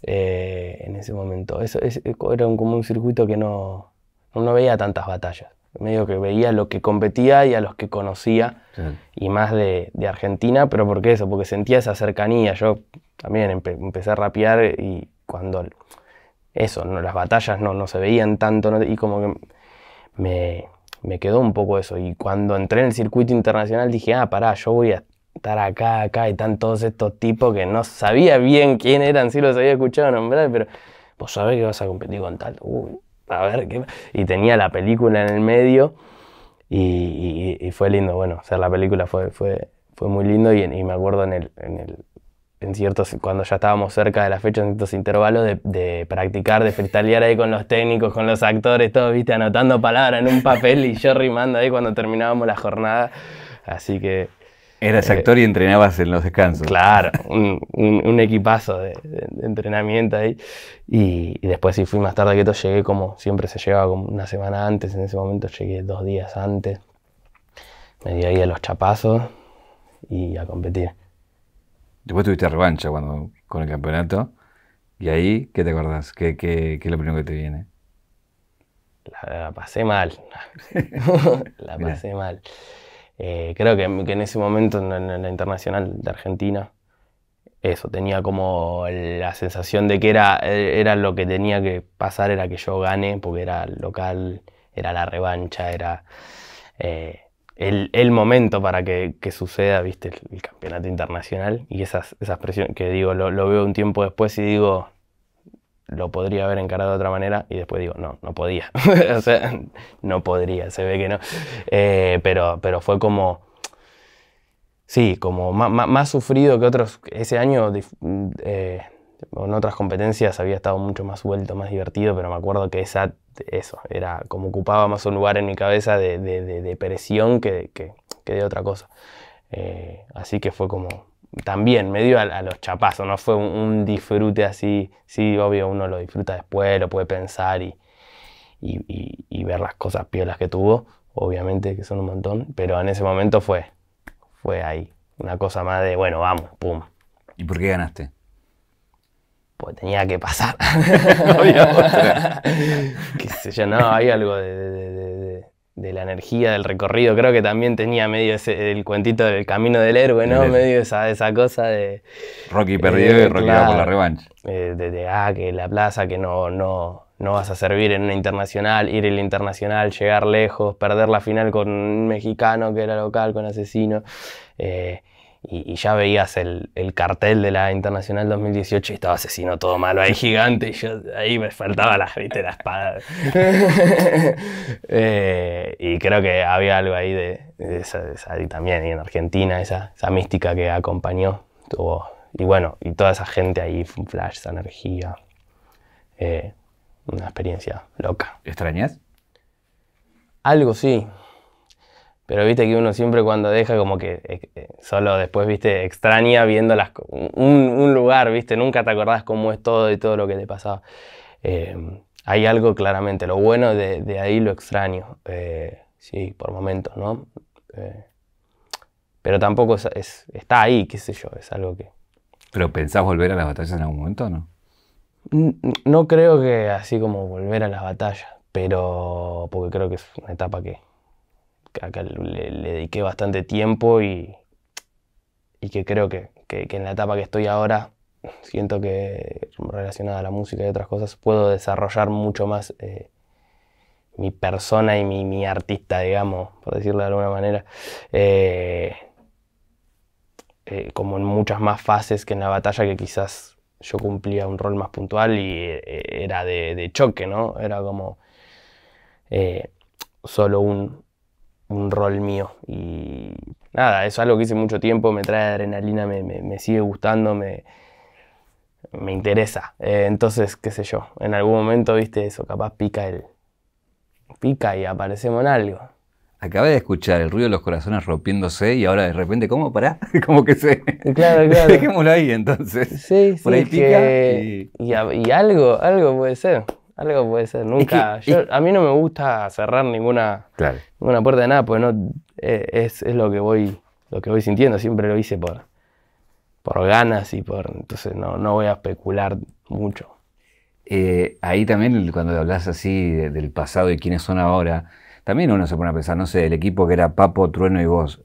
eh, en ese momento. Eso, era como un circuito que no, no veía tantas batallas medio que veía los que competía y a los que conocía, y más de, Argentina, pero porque eso? Porque sentía esa cercanía. Yo también empecé a rapear y cuando eso, no, las batallas no, no se veían tanto, y como que me, quedó un poco eso. Y cuando entré en el circuito internacional dije, ah, pará, yo voy a estar acá, acá, y están todos estos tipos que no sabía bien quién eran, Si los había escuchado nombrar, pero vos sabés que vas a competir con tal. Uy ver Y tenía la película en el medio y, fue lindo, bueno, hacer la película fue, fue, fue muy lindo y, me acuerdo en el, en ciertos, cuando ya estábamos cerca de la fecha, en ciertos intervalos, de, practicar, de freestylear ahí con los técnicos, con los actores, todo, viste, anotando palabras en un papel y yo rimando ahí cuando terminábamos la jornada. Así que Eras eh, actor y entrenabas en los descansos. Claro, un, equipazo de, entrenamiento ahí. Y, después sí fui más tarde que todo, llegué como siempre se llegaba una semana antes, en ese momento llegué dos días antes. Me di ahí a los chapazos y a competir. Después tuviste revancha cuando, con el campeonato. ¿Y ahí qué te acordás? ¿Qué, es lo primero que te viene? La, pasé mal. la pasé mal. Eh, creo que, en ese momento en, la Internacional de Argentina, eso, tenía como la sensación de que era, eh, era lo que tenía que pasar, era que yo gane, porque era local, era la revancha, era eh, el, momento para que, suceda, viste, el, campeonato internacional. Y esas, esas presiones que digo, lo veo un tiempo después y digo, lo podría haber encarado de otra manera y después digo, no, no podía. o sea, no podría, se ve que no. Eh, pero, pero fue como, sí, como más, sufrido que otros. Ese año eh, en otras competencias había estado mucho más suelto, más divertido, pero me acuerdo que esa, eso, era como ocupaba más un lugar en mi cabeza de, de, presión que, que, de otra cosa. Eh, así que fue como, también medio a, a los chapazos, no fue un, disfrute así, sí, obvio, uno lo disfruta después, lo puede pensar y, ver las cosas piolas que tuvo, obviamente que son un montón, pero en ese momento fue, fue ahí, una cosa más de, bueno, vamos, pum. ¿Y por qué ganaste? Pues tenía que pasar. Obvio. Que no, hay algo de de la energía del recorrido. Creo que también tenía medio el cuentito del camino del héroe, ¿no? medio esa, esa cosa de. Rocky perdió y eh, Rocky por la revancha. Eh, de, ah, que la plaza, que no, no, no vas a servir en una internacional, ir en la internacional, llegar lejos, perder la final con un mexicano que era local, con asesino. Eh, y, ya veías el, cartel de la Internacional 2018 y estaba asesino todo malo ahí gigante y yo ahí me faltaba la, ¿viste, la espada. Eh, y creo que había algo ahí de, también y en Argentina, esa, esa mística que acompañó. Tuvo, y bueno, y toda esa gente ahí, flash, esa energía. Eh, una experiencia loca. ¿Extrañas? Algo sí, pero viste que uno siempre cuando deja como que eh, eh, solo después, viste, extraña viendo las, un, un, lugar, viste, nunca te acordás cómo es todo y todo lo que te pasaba. Eh, hay algo claramente, lo bueno de, ahí lo extraño, sí, por momentos, ¿no? pero tampoco es, está ahí, qué sé yo, es algo que... ¿Pero pensás volver a las batallas en algún momento o no? No creo que así como volver a las batallas, pero porque creo que es una etapa que acá le, dediqué bastante tiempo y, y que creo que, en la etapa que estoy ahora, siento que relacionada a la música y otras cosas, puedo desarrollar mucho más eh, mi persona y mi, artista, digamos, por decirlo de alguna manera. Eh, eh, como en muchas más fases que en la batalla que quizás yo cumplía un rol más puntual y era de, de choque, ¿no? Era como solo un, un rol mío. Y nada, es algo que hice mucho tiempo, me trae adrenalina, me, sigue gustando, me, me interesa. Eh, entonces, qué sé yo, en algún momento, viste eso, capaz pica el... pica y aparecemos en algo. Acabé de escuchar el ruido de los corazones rompiéndose y ahora de repente, ¿cómo? para como que se... Claro, claro. Dejémoslo ahí entonces. Sí, Por sí, y algo, algo puede ser. Algo puede ser, nunca. A mí no me gusta cerrar ninguna, puerta de nada, porque no, eh, es, lo, que voy, lo que voy sintiendo. Siempre lo hice por, por ganas y por. Entonces no, no voy a especular mucho. Eh, ahí también, cuando hablas así del pasado y quiénes son ahora, también uno se pone a pensar, no sé, el equipo que era Papo, Trueno y vos.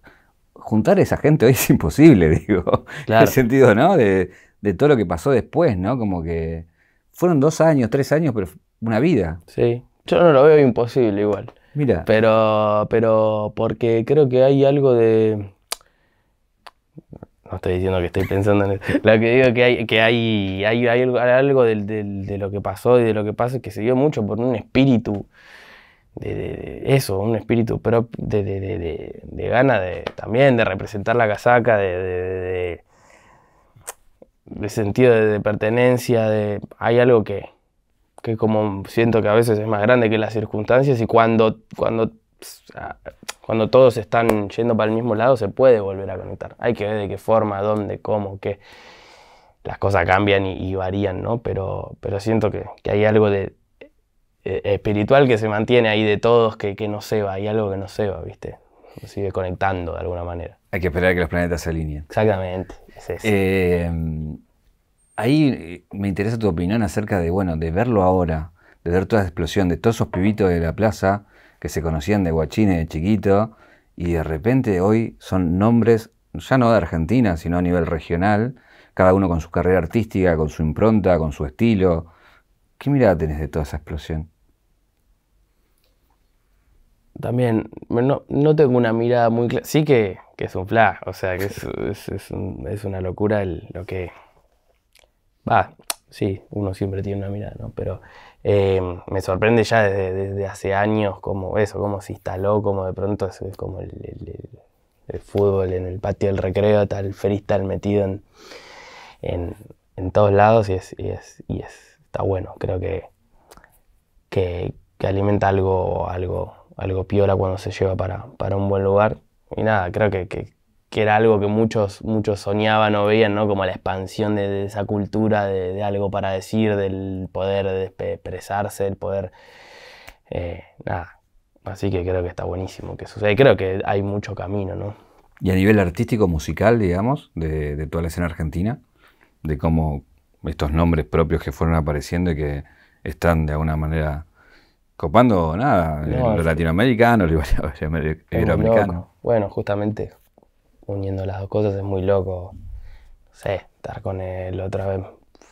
Juntar a esa gente hoy es imposible, digo. En el sentido, ¿no? De, de todo lo que pasó después, ¿no? Como que fueron dos años, tres años, pero una vida. Sí, yo no lo veo imposible igual. Mira. Pero, pero porque creo que hay algo de... No estoy diciendo que estoy pensando en eso. Lo que digo que hay, que hay, hay, algo, de lo que pasó y de lo que pasa es que se dio mucho por un espíritu. De, eso, un espíritu pero de, de, gana de, también de representar la casaca, de, de sentido de, pertenencia, de hay algo que, como siento que a veces es más grande que las circunstancias y cuando, cuando, cuando todos están yendo para el mismo lado se puede volver a conectar. Hay que ver de qué forma, dónde, cómo, que Las cosas cambian y, varían, ¿no? Pero, pero siento que, que hay algo de, eh, espiritual que se mantiene ahí de todos, que, que no se va, hay algo que no se va, ¿viste? sigue conectando de alguna manera. Hay que esperar a que los planetas se alineen. Exactamente. Es eso. Eh, ahí eh, me interesa tu opinión acerca de, bueno, de verlo ahora, de ver toda esa explosión, de todos esos pibitos de la plaza que se conocían de guachines de chiquito y de repente hoy son nombres, ya no de Argentina, sino a nivel regional, cada uno con su carrera artística, con su impronta, con su estilo. ¿Qué mirada tenés de toda esa explosión? también no, tengo una mirada muy clara. Sí que, es un flash, o sea, que es, una locura lo que... Va, sí, uno siempre tiene una mirada, ¿no? Pero eh, me sorprende ya desde, hace años cómo eso, cómo se instaló, cómo de pronto es, como el, fútbol en el patio del recreo, tal freestyle metido en, todos lados y es, y es, está bueno, creo que, que, alimenta algo, algo algo piola cuando se lleva para, para un buen lugar. Y nada, creo que, era algo que muchos, muchos soñaban o veían, ¿no? Como la expansión de, esa cultura, de, algo para decir, del poder de expresarse, el poder... Eh, nada, así que creo que está buenísimo que suceda. creo que hay mucho camino, ¿no? Y a nivel artístico, musical, digamos, de, de toda la escena argentina, de cómo estos nombres propios que fueron apareciendo y que están de alguna manera copando nada, lo eh, los latinoamericanos, los iberoamericanos. Bueno, justamente uniendo las dos cosas es muy loco. No sé, estar con él otra vez.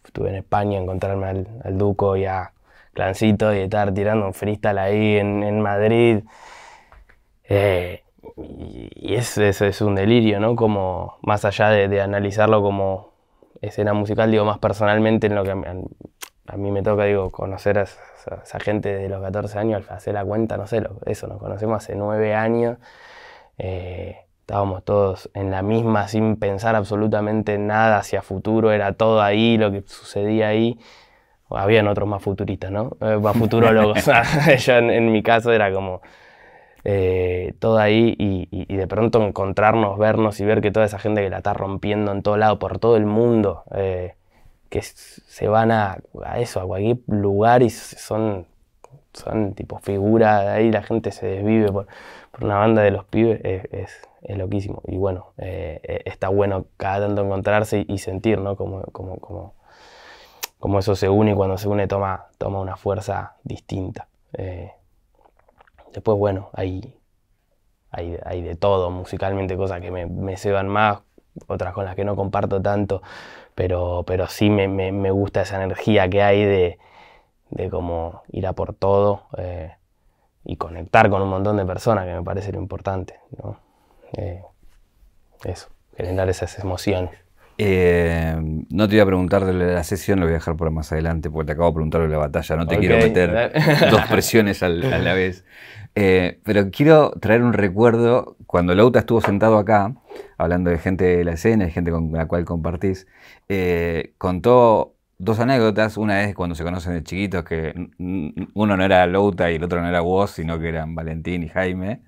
Estuve en España, encontrarme al, Duco y a Clancito y estar tirando un freestyle ahí en, Madrid. Eh, y eso es, es, un delirio, ¿no? Como más allá de, de analizarlo como escena musical, digo, más personalmente en lo que a mí me toca, digo, conocer a esa, gente de los 14 años, al hacer la cuenta, no sé, lo, eso, nos conocemos hace nueve años. Eh, estábamos todos en la misma sin pensar absolutamente nada hacia futuro, era todo ahí, lo que sucedía ahí. Habían otros más futuristas, ¿no? Eh, más futurólogos. en, en, mi caso era como eh, todo ahí y, de pronto encontrarnos, vernos y ver que toda esa gente que la está rompiendo en todo lado, por todo el mundo, que se van a, eso, a cualquier lugar y son, son tipo figuras, ahí la gente se desvive por, por una banda de los pibes, es, loquísimo. Y bueno, eh, eh, está bueno cada tanto encontrarse y, sentir, ¿no? Como, como, eso se une y cuando se une toma, toma una fuerza distinta. Eh, después, bueno, hay, hay, de todo, musicalmente cosas que me, me ceban más, otras con las que no comparto tanto, pero, pero sí me, gusta esa energía que hay de, de como ir a por todo eh, y conectar con un montón de personas, que me parece lo importante. ¿no? Eh, eso, generar esas emociones. Eh, no te voy a preguntar de la sesión, lo voy a dejar por más adelante, porque te acabo de preguntar de la batalla, no te quiero meter dos presiones a la vez. pero quiero traer un recuerdo, cuando Lauta estuvo sentado acá, hablando de gente de la escena, de gente con la cual compartís, eh, contó dos anécdotas. Una es cuando se conocen de chiquitos, que uno no era Louta y el otro no era vos, sino que eran Valentín y Jaime,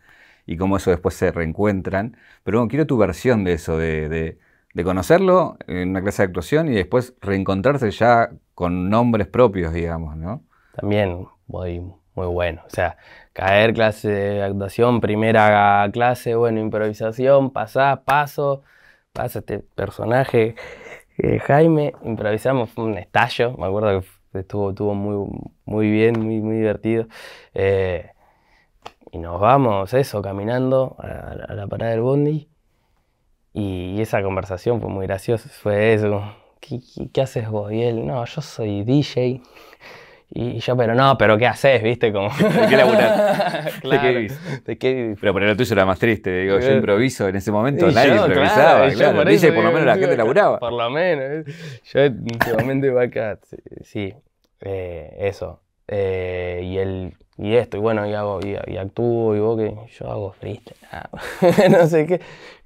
y cómo eso después se reencuentran. Pero bueno, quiero tu versión de eso, de, conocerlo en una clase de actuación y después reencontrarse ya con nombres propios, digamos, ¿no? También muy bueno. O sea, caer clase de actuación, primera clase, bueno, improvisación, pasás, paso, pasa este personaje, eh, Jaime, improvisamos, fue un estallo, me acuerdo que estuvo, muy, muy bien, muy, muy divertido. Eh, y nos vamos, eso, caminando a, la parada del bondi. Y, esa conversación fue muy graciosa, fue eso, ¿qué, qué haces vos? Y él, no, yo soy DJ. Y yo, pero no, pero ¿qué haces? ¿Viste? Como... ¿De qué laburar? claro. ¿De qué Pero por el tuyo era más triste, digo, yo improviso en ese momento, nadie improvisaba, claro, Por, por lo menos la gente laburaba. Por lo menos, yo últimamente este iba acá, sí, eh, eso. Eh, y él, y esto, y bueno, y hago, y, actúo, y vos que yo hago freestyle, no sé qué.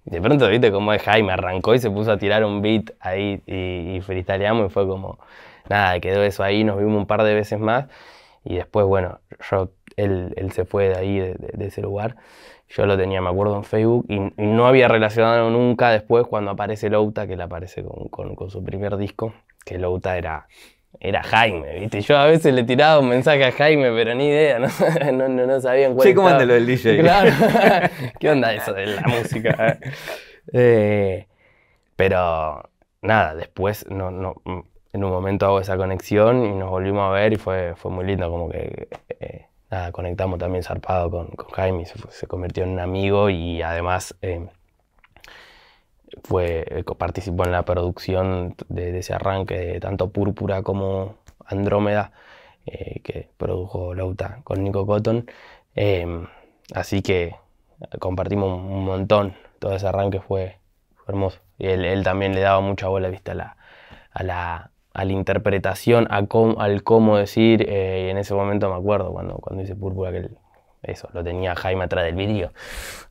De pronto viste cómo es Jaime, arrancó y se puso a tirar un beat ahí y, y freestyleamos y fue como, nada, quedó eso ahí, nos vimos un par de veces más y después, bueno, yo, él, él se fue de ahí, de, ese lugar. Yo lo tenía, me acuerdo, en Facebook y, no había relacionado nunca después cuando aparece Louta, que le aparece con, su primer disco, que Louta era era Jaime, ¿viste? Yo a veces le tiraba un mensaje a Jaime, pero ni idea, no, no, no, sabían cuál Sí, ¿cómo lo del DJ? Claro. ¿Qué onda eso de la música? Eh, pero nada, después no, en un momento hago esa conexión y nos volvimos a ver y fue, fue muy lindo, como que eh, nada, conectamos también zarpado con, Jaime, se, convirtió en un amigo y además em, fue, eh, participó en la producción de, ese arranque de tanto Púrpura como Andrómeda, eh, que produjo Lauta con Nico Cotton. Em, así que compartimos un montón, todo ese arranque fue, hermoso. Y él, también le daba mucha bola, vista a la, a la interpretación, al cómo decir, eh, y en ese momento me acuerdo cuando, cuando hice Púrpura, que eso, lo tenía Jaime atrás del vidrio,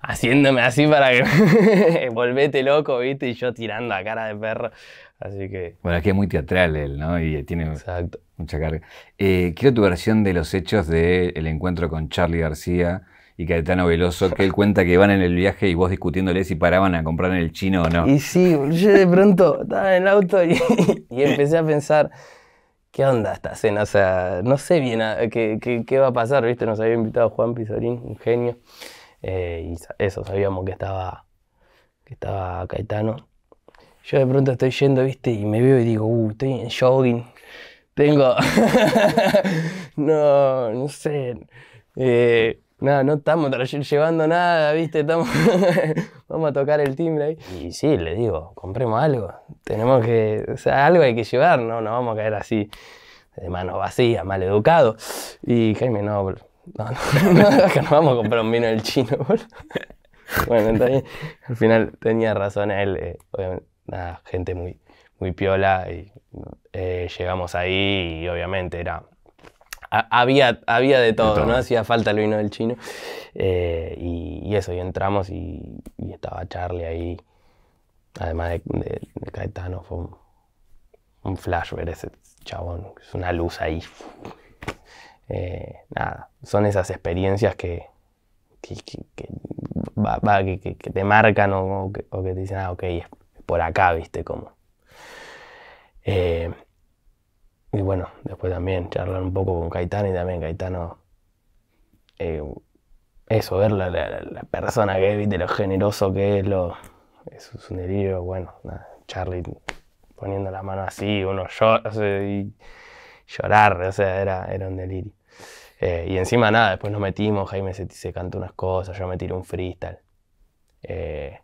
haciéndome así para que volvete loco, viste, y yo tirando a cara de perro, así que... Bueno, aquí es muy teatral él, ¿no? Y tiene mucha carga. Eh, quiero tu versión de los hechos del encuentro con Charlie García, y Caetano Veloso, que él cuenta que van en el viaje y vos discutiéndoles si paraban a comprar en el chino o no. Y sí, yo de pronto estaba en el auto y, empecé a pensar, ¿qué onda esta cena? O sea, no sé bien qué, va a pasar, ¿viste? Nos había invitado Juan Pizarín un genio, eh, y eso, sabíamos que estaba, que estaba Caetano. Yo de pronto estoy yendo, ¿viste? Y me veo y digo, uh, estoy en jogging. Tengo. no, no sé. Eh, no, no estamos llevando nada, ¿viste? Estamos Vamos a tocar el timbre ahí. Y sí, le digo, compremos algo. Tenemos que. O sea, algo hay que llevar, no, no vamos a caer así, de manos vacías, mal educado. Y Jaime, no, bro. No, no, no, no vamos a comprar un vino del chino, boludo. Bueno, entonces, al final tenía razón él, eh, obviamente, nada, gente muy, muy piola. Y, eh, llegamos ahí y obviamente era había, había de todo, ¿no? Hacía falta el vino del chino. Eh, y, eso, y entramos y, estaba Charlie ahí. Además de, Caetano, fue un, flash ver ese chabón. Es una luz ahí. Eh, nada, son esas experiencias que, que, te marcan o, que, te dicen, ah, ok, es por acá, viste, como. Eh, y bueno, después también charlar un poco con Caetano y también Caetano. Eh, eso, ver la, persona que es, de lo generoso que es, lo, eso es un delirio. Bueno, Charlie poniendo las mano así, uno llorar, o sea, era, era un delirio. Eh, y encima nada, después nos metimos, Jaime se, se cantó unas cosas, yo me tiré un freestyle. Eh,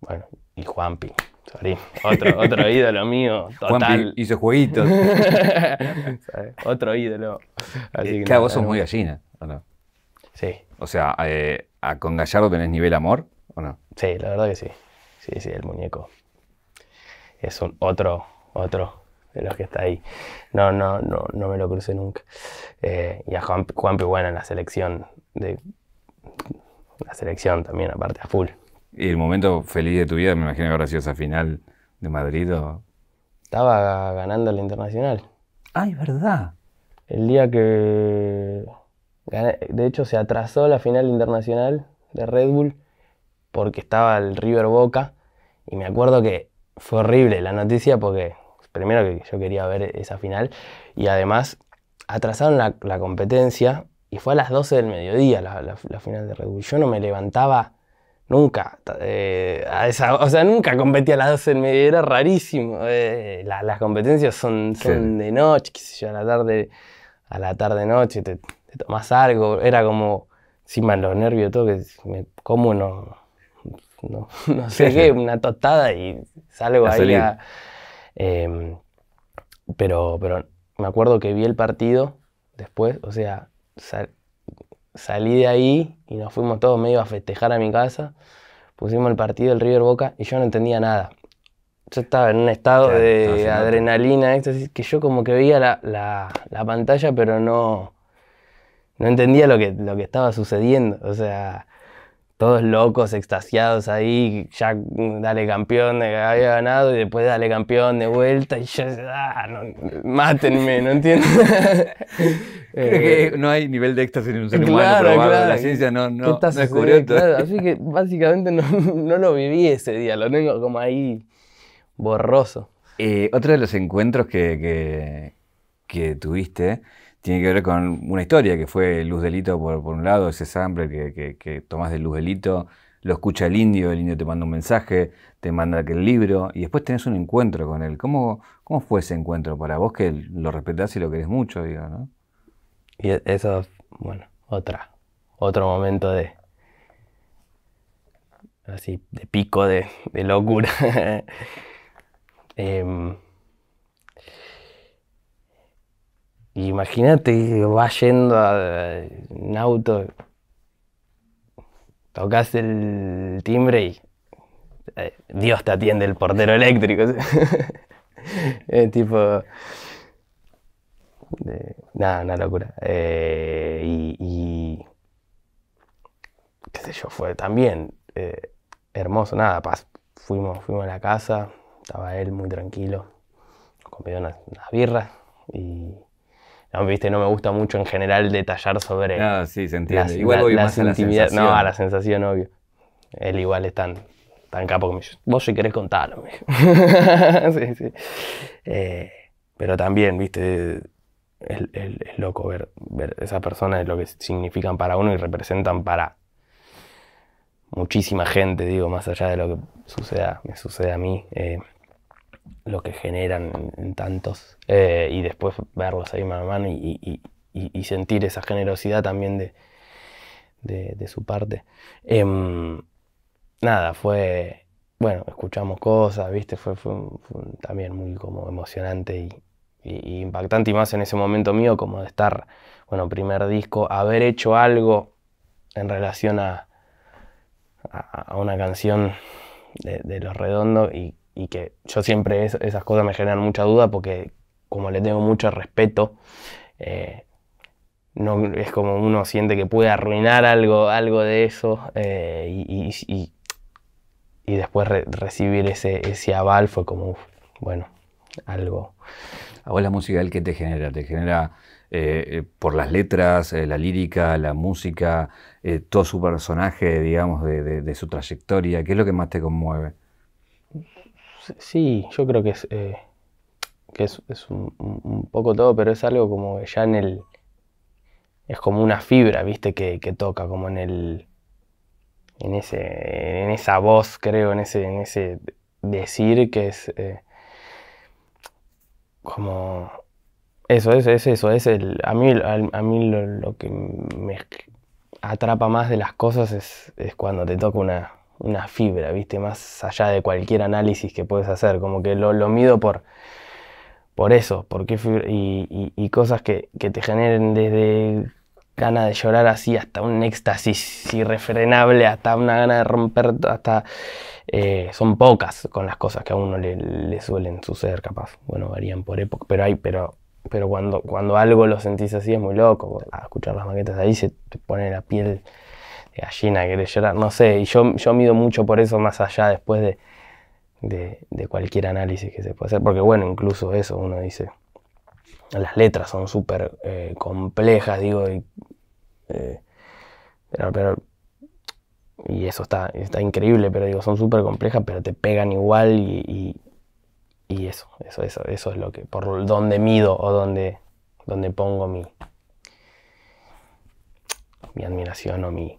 bueno, y Juanpi, otro, otro ídolo mío, total. hizo jueguitos. otro ídolo. Eh, claro, vos sos muy gallina, ¿o no? Sí. O sea, eh, ¿con Gallardo tenés nivel amor o no? Sí, la verdad que sí. Sí, sí, el muñeco. Es otro, otro de los que está ahí. No, no, no, no me lo crucé nunca. Eh, y a Juan, Juanpi, bueno, en la selección de la selección también, aparte a full. Y el momento feliz de tu vida, me imagino que habrá sido esa final de Madrid o... Estaba ganando la Internacional. Ay, ah, verdad. El día que... de hecho, se atrasó la final internacional de Red Bull porque estaba el River Boca. Y me acuerdo que fue horrible la noticia porque primero que yo quería ver esa final y además atrasaron la, competencia y fue a las 12 del mediodía la, la, final de Red Bull. Yo no me levantaba Nunca. Eh, a esa, o sea, nunca competí a las 12 en mediodía, era rarísimo. Eh, las competencias son, de noche, qué sé yo, a la tarde, a la tarde noche, te, tomas algo. Era como, encima los nervios, todo, que me como no, sé qué, una tostada y salgo ahí em, pero, pero me acuerdo que vi el partido después, o sea, salí de ahí y nos fuimos todos medio a festejar a mi casa. Pusimos el partido del River Boca y yo no entendía nada. Yo estaba en un estado de adrenalina, éxtasis, que yo como que veía la, pantalla, pero no, no entendía lo que, lo que estaba sucediendo. O sea, todos locos, extasiados ahí, ya mm, dale campeón, eh, había ganado y después dale campeón de vuelta y yo, ah, no, mátenme, ¿no entiendes? Creo que eh, no hay nivel de éxtasis en un ser humano, claro. la ciencia no, no, no todo. así que básicamente no, no, lo viví ese día, lo tengo como ahí borroso. Eh, otro de los encuentros que, que tuviste tiene que ver con una historia que fue Luz Delito por, por un lado, ese sample que, que, tomás de Luz Delito, lo escucha el indio, el indio te manda un mensaje, te manda aquel libro y después tenés un encuentro con él. ¿Cómo, cómo fue ese encuentro para vos que lo respetás y lo querés mucho, digo, ¿no? Y e-, eso, bueno, otra, otro momento de así de pico de, locura. Em, Imagínate, vas yendo a, un auto, tocas el timbre y eh, Dios te atiende el portero eléctrico. es tipo. nada, una locura. Eh, y, qué sé yo, fue también eh, hermoso. Nada, paz fuimos, fuimos a la casa, estaba él muy tranquilo, comió unas, unas birras y no, viste, no me gusta mucho en general detallar sobre. Ah, sí, igual más a la sensación. No, a la sensación, obvio. Él igual es tan, tan capo que vos si querés contarlo, sí, sí. Eh, pero también, viste, es, loco ver, ver esas personas, lo que significan para uno y representan para muchísima gente, digo, más allá de lo que suceda, me sucede a mí. Eh lo que generan en tantos eh, y después verlos ahí mano a mano y, sentir esa generosidad también de, su parte. Em, nada, fue, bueno, escuchamos cosas, viste, fue, también muy como emocionante y, impactante y más en ese momento mío como de estar, bueno, primer disco, haber hecho algo en relación a, a, una canción de, de Los Redondos y y que yo siempre esas cosas me generan mucha duda porque como le tengo mucho respeto, eh, no, es como uno siente que puede arruinar algo, algo de eso eh, y, y, después recibir ese, ese aval fue como, bueno, algo. ¿A vos la música el que te genera? ¿Te genera eh, por las letras, la lírica, la música, todo su personaje, digamos, de su trayectoria? ¿Qué es lo que más te conmueve? sí, yo creo que es, eh, un, poco todo, pero es algo como ya en el... Es como una fibra, viste, que, toca, como en el... En, ese, en esa voz, creo, en ese, en ese decir que es eh, como... Eso, es, eso, es el... A mí, a, mí lo, que me atrapa más de las cosas es cuando te toca una, una fibra, ¿viste? Más allá de cualquier análisis que puedes hacer, como que lo, mido por, por eso, porque y, cosas que, te generen desde ganas de llorar así hasta un éxtasis irrefrenable, hasta una gana de romper, hasta... Eh, son pocas con las cosas que a uno le, suelen suceder, capaz. Bueno, varían por época, pero hay, pero, pero cuando, cuando algo lo sentís así es muy loco. A ah, escuchar las maquetas ahí se te pone la piel que quiere llorar, no sé, y yo, mido mucho por eso más allá después de, cualquier análisis que se pueda hacer, porque bueno, incluso eso uno dice, las letras son súper eh, complejas, digo, eh, y, eso está, está increíble, pero digo, son súper complejas, pero te pegan igual y, y, eso, eso, eso, eso es lo que, por donde mido o donde, donde pongo mi, mi admiración o mi,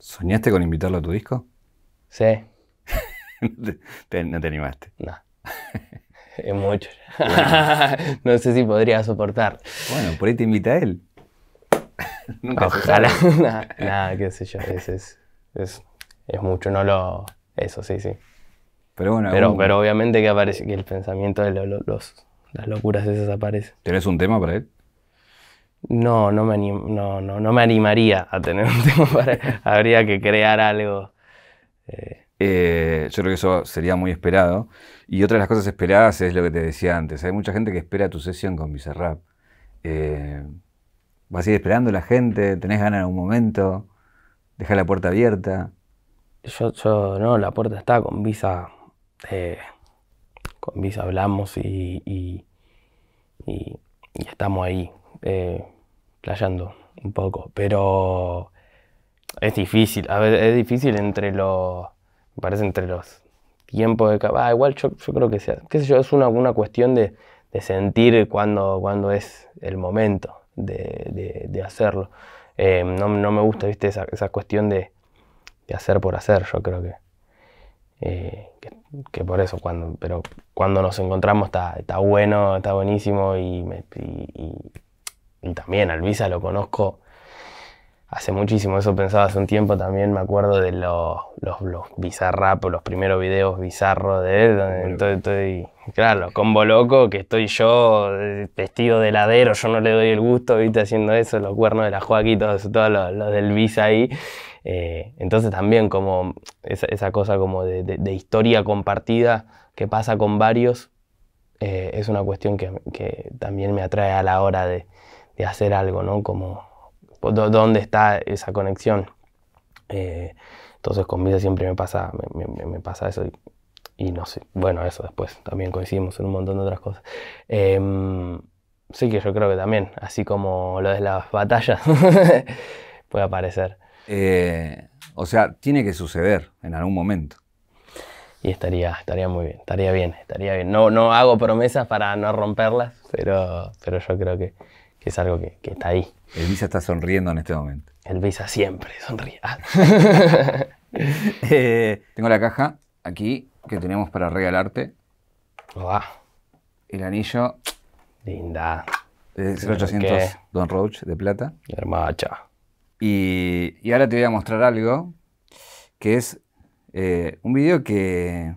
¿Soñaste con invitarlo a tu disco? Sí. no, te, animaste. No. es mucho. no sé si podría soportar. Bueno, por ahí te invita a él. Nunca Ojalá. Nada, qué sé yo. Es, es, es, mucho, no lo. Eso, sí, sí. Pero bueno. Pero, pero obviamente que aparece que el pensamiento de los, las locuras esas aparece. ¿Tienes un tema para él? No, no me, no, no, me animaría a tener un tema habría que crear algo. Eh. Eh, yo creo que eso sería muy esperado. Y otra de las cosas esperadas es lo que te decía antes. Hay mucha gente que espera tu sesión con Bizarrap. Eh, vas a ir esperando la gente, tenés ganas en algún momento, deja la puerta abierta. Yo, no, la puerta está con Visa. con Visa hablamos y, y estamos ahí. Eh, playando un poco, pero es difícil, a ver, es difícil entre los, me parece entre los tiempos de cada, ah, igual yo, creo que sea, qué sé yo, es una, una cuestión de, sentir cuando, cuando es el momento de, hacerlo. Eh, no, me gusta, viste, esa, cuestión de, hacer por hacer, yo creo eh, que, que, por eso, cuando, pero cuando nos encontramos está, bueno, está buenísimo y, me, y y también Elvisa lo conozco hace muchísimo, eso pensaba hace un tiempo también, me acuerdo de los, los, los los primeros videos bizarros de él, donde estoy, claro, combo loco, que estoy yo eh, vestido de ladero, yo no le doy el gusto, viste, haciendo eso, los cuernos de la Joaquín, todos, los, del visa ahí. Eh, entonces también como esa, cosa como de, historia compartida que pasa con varios, eh, es una cuestión que, que también me atrae a la hora de, hacer algo, ¿no? Como, pues, ¿dónde está esa conexión? Eh, entonces con Misa siempre me pasa, me, pasa eso. Y, no sé, bueno, eso después también coincidimos en un montón de otras cosas. Em, sí que yo creo que también, así como lo de las batallas, puede aparecer. Eh, o sea, tiene que suceder en algún momento. Y estaría, estaría muy bien, estaría bien, estaría bien. No, no hago promesas para no romperlas, pero, pero yo creo que, que es algo que, está ahí. El Visa está sonriendo en este momento. Elvisa siempre sonríe. Ah. Eh, tengo la caja aquí que tenemos para regalarte. El anillo. Linda. De 0800 Don Roach de plata. Hermacha. Y, y, ahora te voy a mostrar algo que es eh, un video que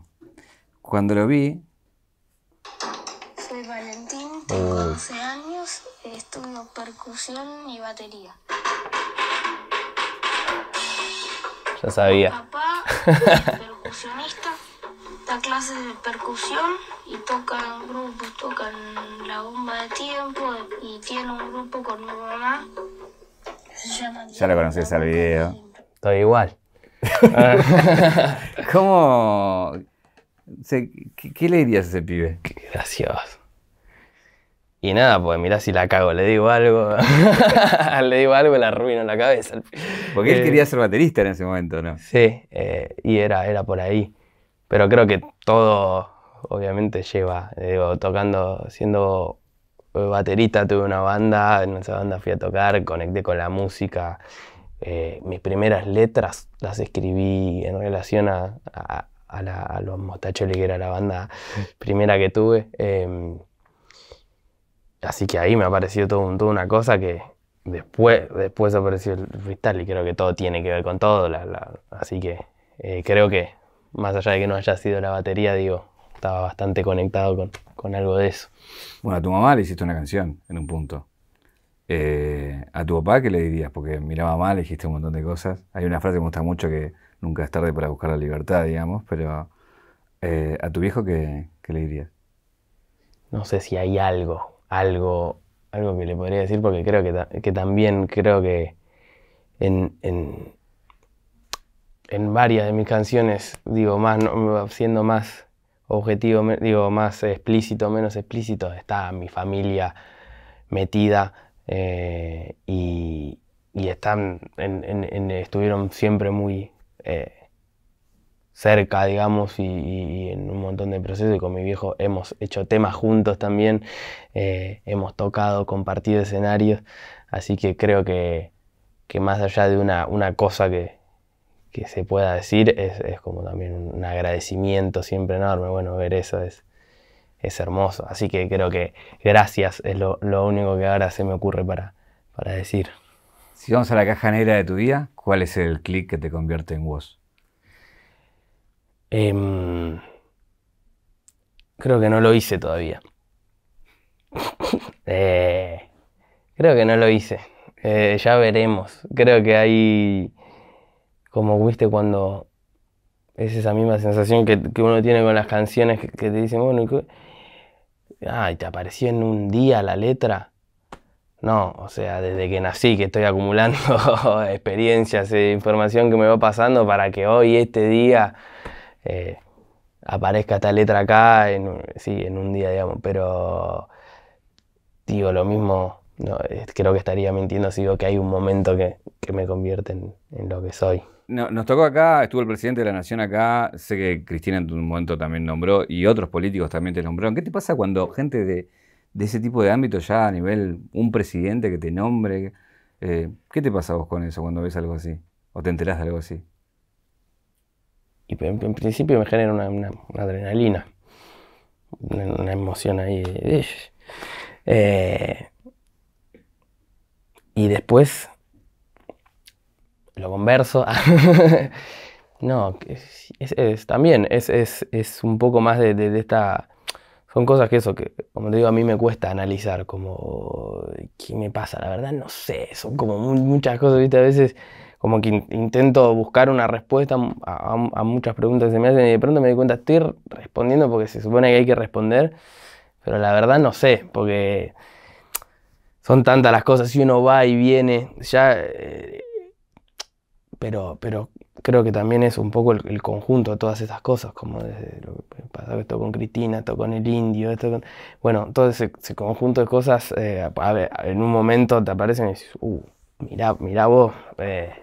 cuando lo vi. Soy Valentín, tengo tengo percusión y batería. Ya sabía. Papá es percusionista, da clases de percusión y toca en grupos, toca en la bomba de tiempo y tiene un grupo con mi mamá. Se llama ya lo conocías al video. estoy igual. ¿Cómo? ¿Qué, le dirías a ese pibe? gracioso. Y nada, pues mirá si la cago, le digo algo, le digo algo y la arruino en la cabeza. Porque él eh, quería ser baterista en ese momento, ¿no? Sí, eh, y era, era por ahí. Pero creo que todo, obviamente, lleva. Digo, tocando, siendo baterista, tuve una banda, en esa banda fui a tocar, conecté con la música. Eh, mis primeras letras las escribí en relación a, a los mostacholes que era la banda primera que tuve. Em, Así que ahí me ha todo toda una cosa que después, después apareció el freestyle y creo que todo tiene que ver con todo. así que eh, creo que más allá de que no haya sido la batería, digo, estaba bastante conectado con, algo de eso. Bueno, a tu mamá le hiciste una canción en un punto. Eh, a tu papá, ¿qué le dirías? Porque miraba mal, dijiste un montón de cosas. Hay una frase que me gusta mucho que nunca es tarde para buscar la libertad, digamos, pero eh, a tu viejo, ¿qué, le dirías? No sé si hay algo algo, algo que le podría decir, porque creo que, también creo que en, en, varias de mis canciones, digo, más, siendo más objetivo, digo, más explícito, menos explícito, está mi familia metida eh, y, están estuvieron siempre muy... Eh, cerca, digamos, y, en un montón de procesos. Y con mi viejo hemos hecho temas juntos también, eh, hemos tocado, compartido escenarios. Así que creo que, que más allá de una, una cosa que, que, se pueda decir, es, como también un agradecimiento siempre enorme. Bueno, ver eso es, es hermoso. Así que creo que gracias es lo, único que ahora se me ocurre para, para decir. Si vamos a la caja negra de tu día, ¿cuál es el clic que te convierte en vos? Em, creo que no lo hice todavía. Eh, creo que no lo hice. Eh, ya veremos. Creo que hay, como viste, cuando es esa misma sensación que, uno tiene con las canciones que, te dicen, bueno, Ay, te apareció en un día la letra. No, o sea, desde que nací que estoy acumulando experiencias e información que me va pasando para que hoy, este día, eh, aparezca esta letra acá en sí, en un día, digamos, pero digo lo mismo, no, creo que estaría mintiendo si digo que hay un momento que, me convierte en, lo que soy. No, nos tocó acá, estuvo el presidente de la Nación acá, sé que Cristina en un momento también nombró y otros políticos también te nombraron. ¿Qué te pasa cuando gente de, ese tipo de ámbito ya a nivel un presidente que te nombre? Eh, ¿Qué te pasa vos con eso cuando ves algo así? ¿O te enterás de algo así? y en, principio me genera una, adrenalina, una, emoción ahí. Eh, y después lo converso. no, es, también es, un poco más de, esta... Son cosas que eso, que como te digo, a mí me cuesta analizar como... ¿Qué me pasa? La verdad no sé, son como muchas cosas, ¿viste? A veces como que intento buscar una respuesta mm, a, muchas preguntas que se me hacen y de pronto me doy cuenta, estoy respondiendo porque se supone que hay que responder, pero la verdad no sé, porque son tantas las cosas, si uno va y viene, ya... Eh, pero, pero creo que también es un poco el, conjunto de todas esas cosas, como desde lo que pasa esto con Cristina, esto con el indio, esto con... Bueno, todo ese, conjunto de cosas, eh, en un momento te aparecen y dices, uh, mirá, vos, eh,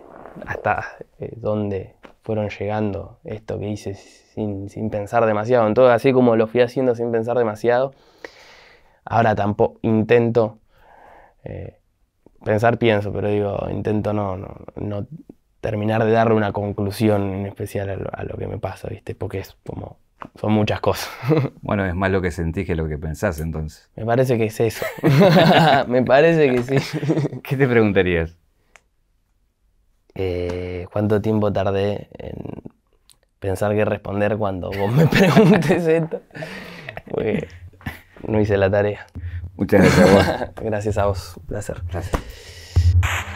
hasta eh, dónde fueron llegando esto que hice sin, pensar demasiado. Entonces, así como lo fui haciendo sin pensar demasiado, ahora tampoco intento eh, pensar, pienso, pero digo, intento no, no, terminar de darle una conclusión en especial a lo, que me pasa, ¿viste? Porque es como son muchas cosas. Bueno, es más lo que sentís que lo que pensás entonces. Me parece que es eso. Me parece que sí. ¿Qué te preguntarías? Eh, cuánto tiempo tardé en pensar qué responder cuando vos me preguntes esto. Porque no hice la tarea. Muchas gracias a vos. gracias a vos. Un placer.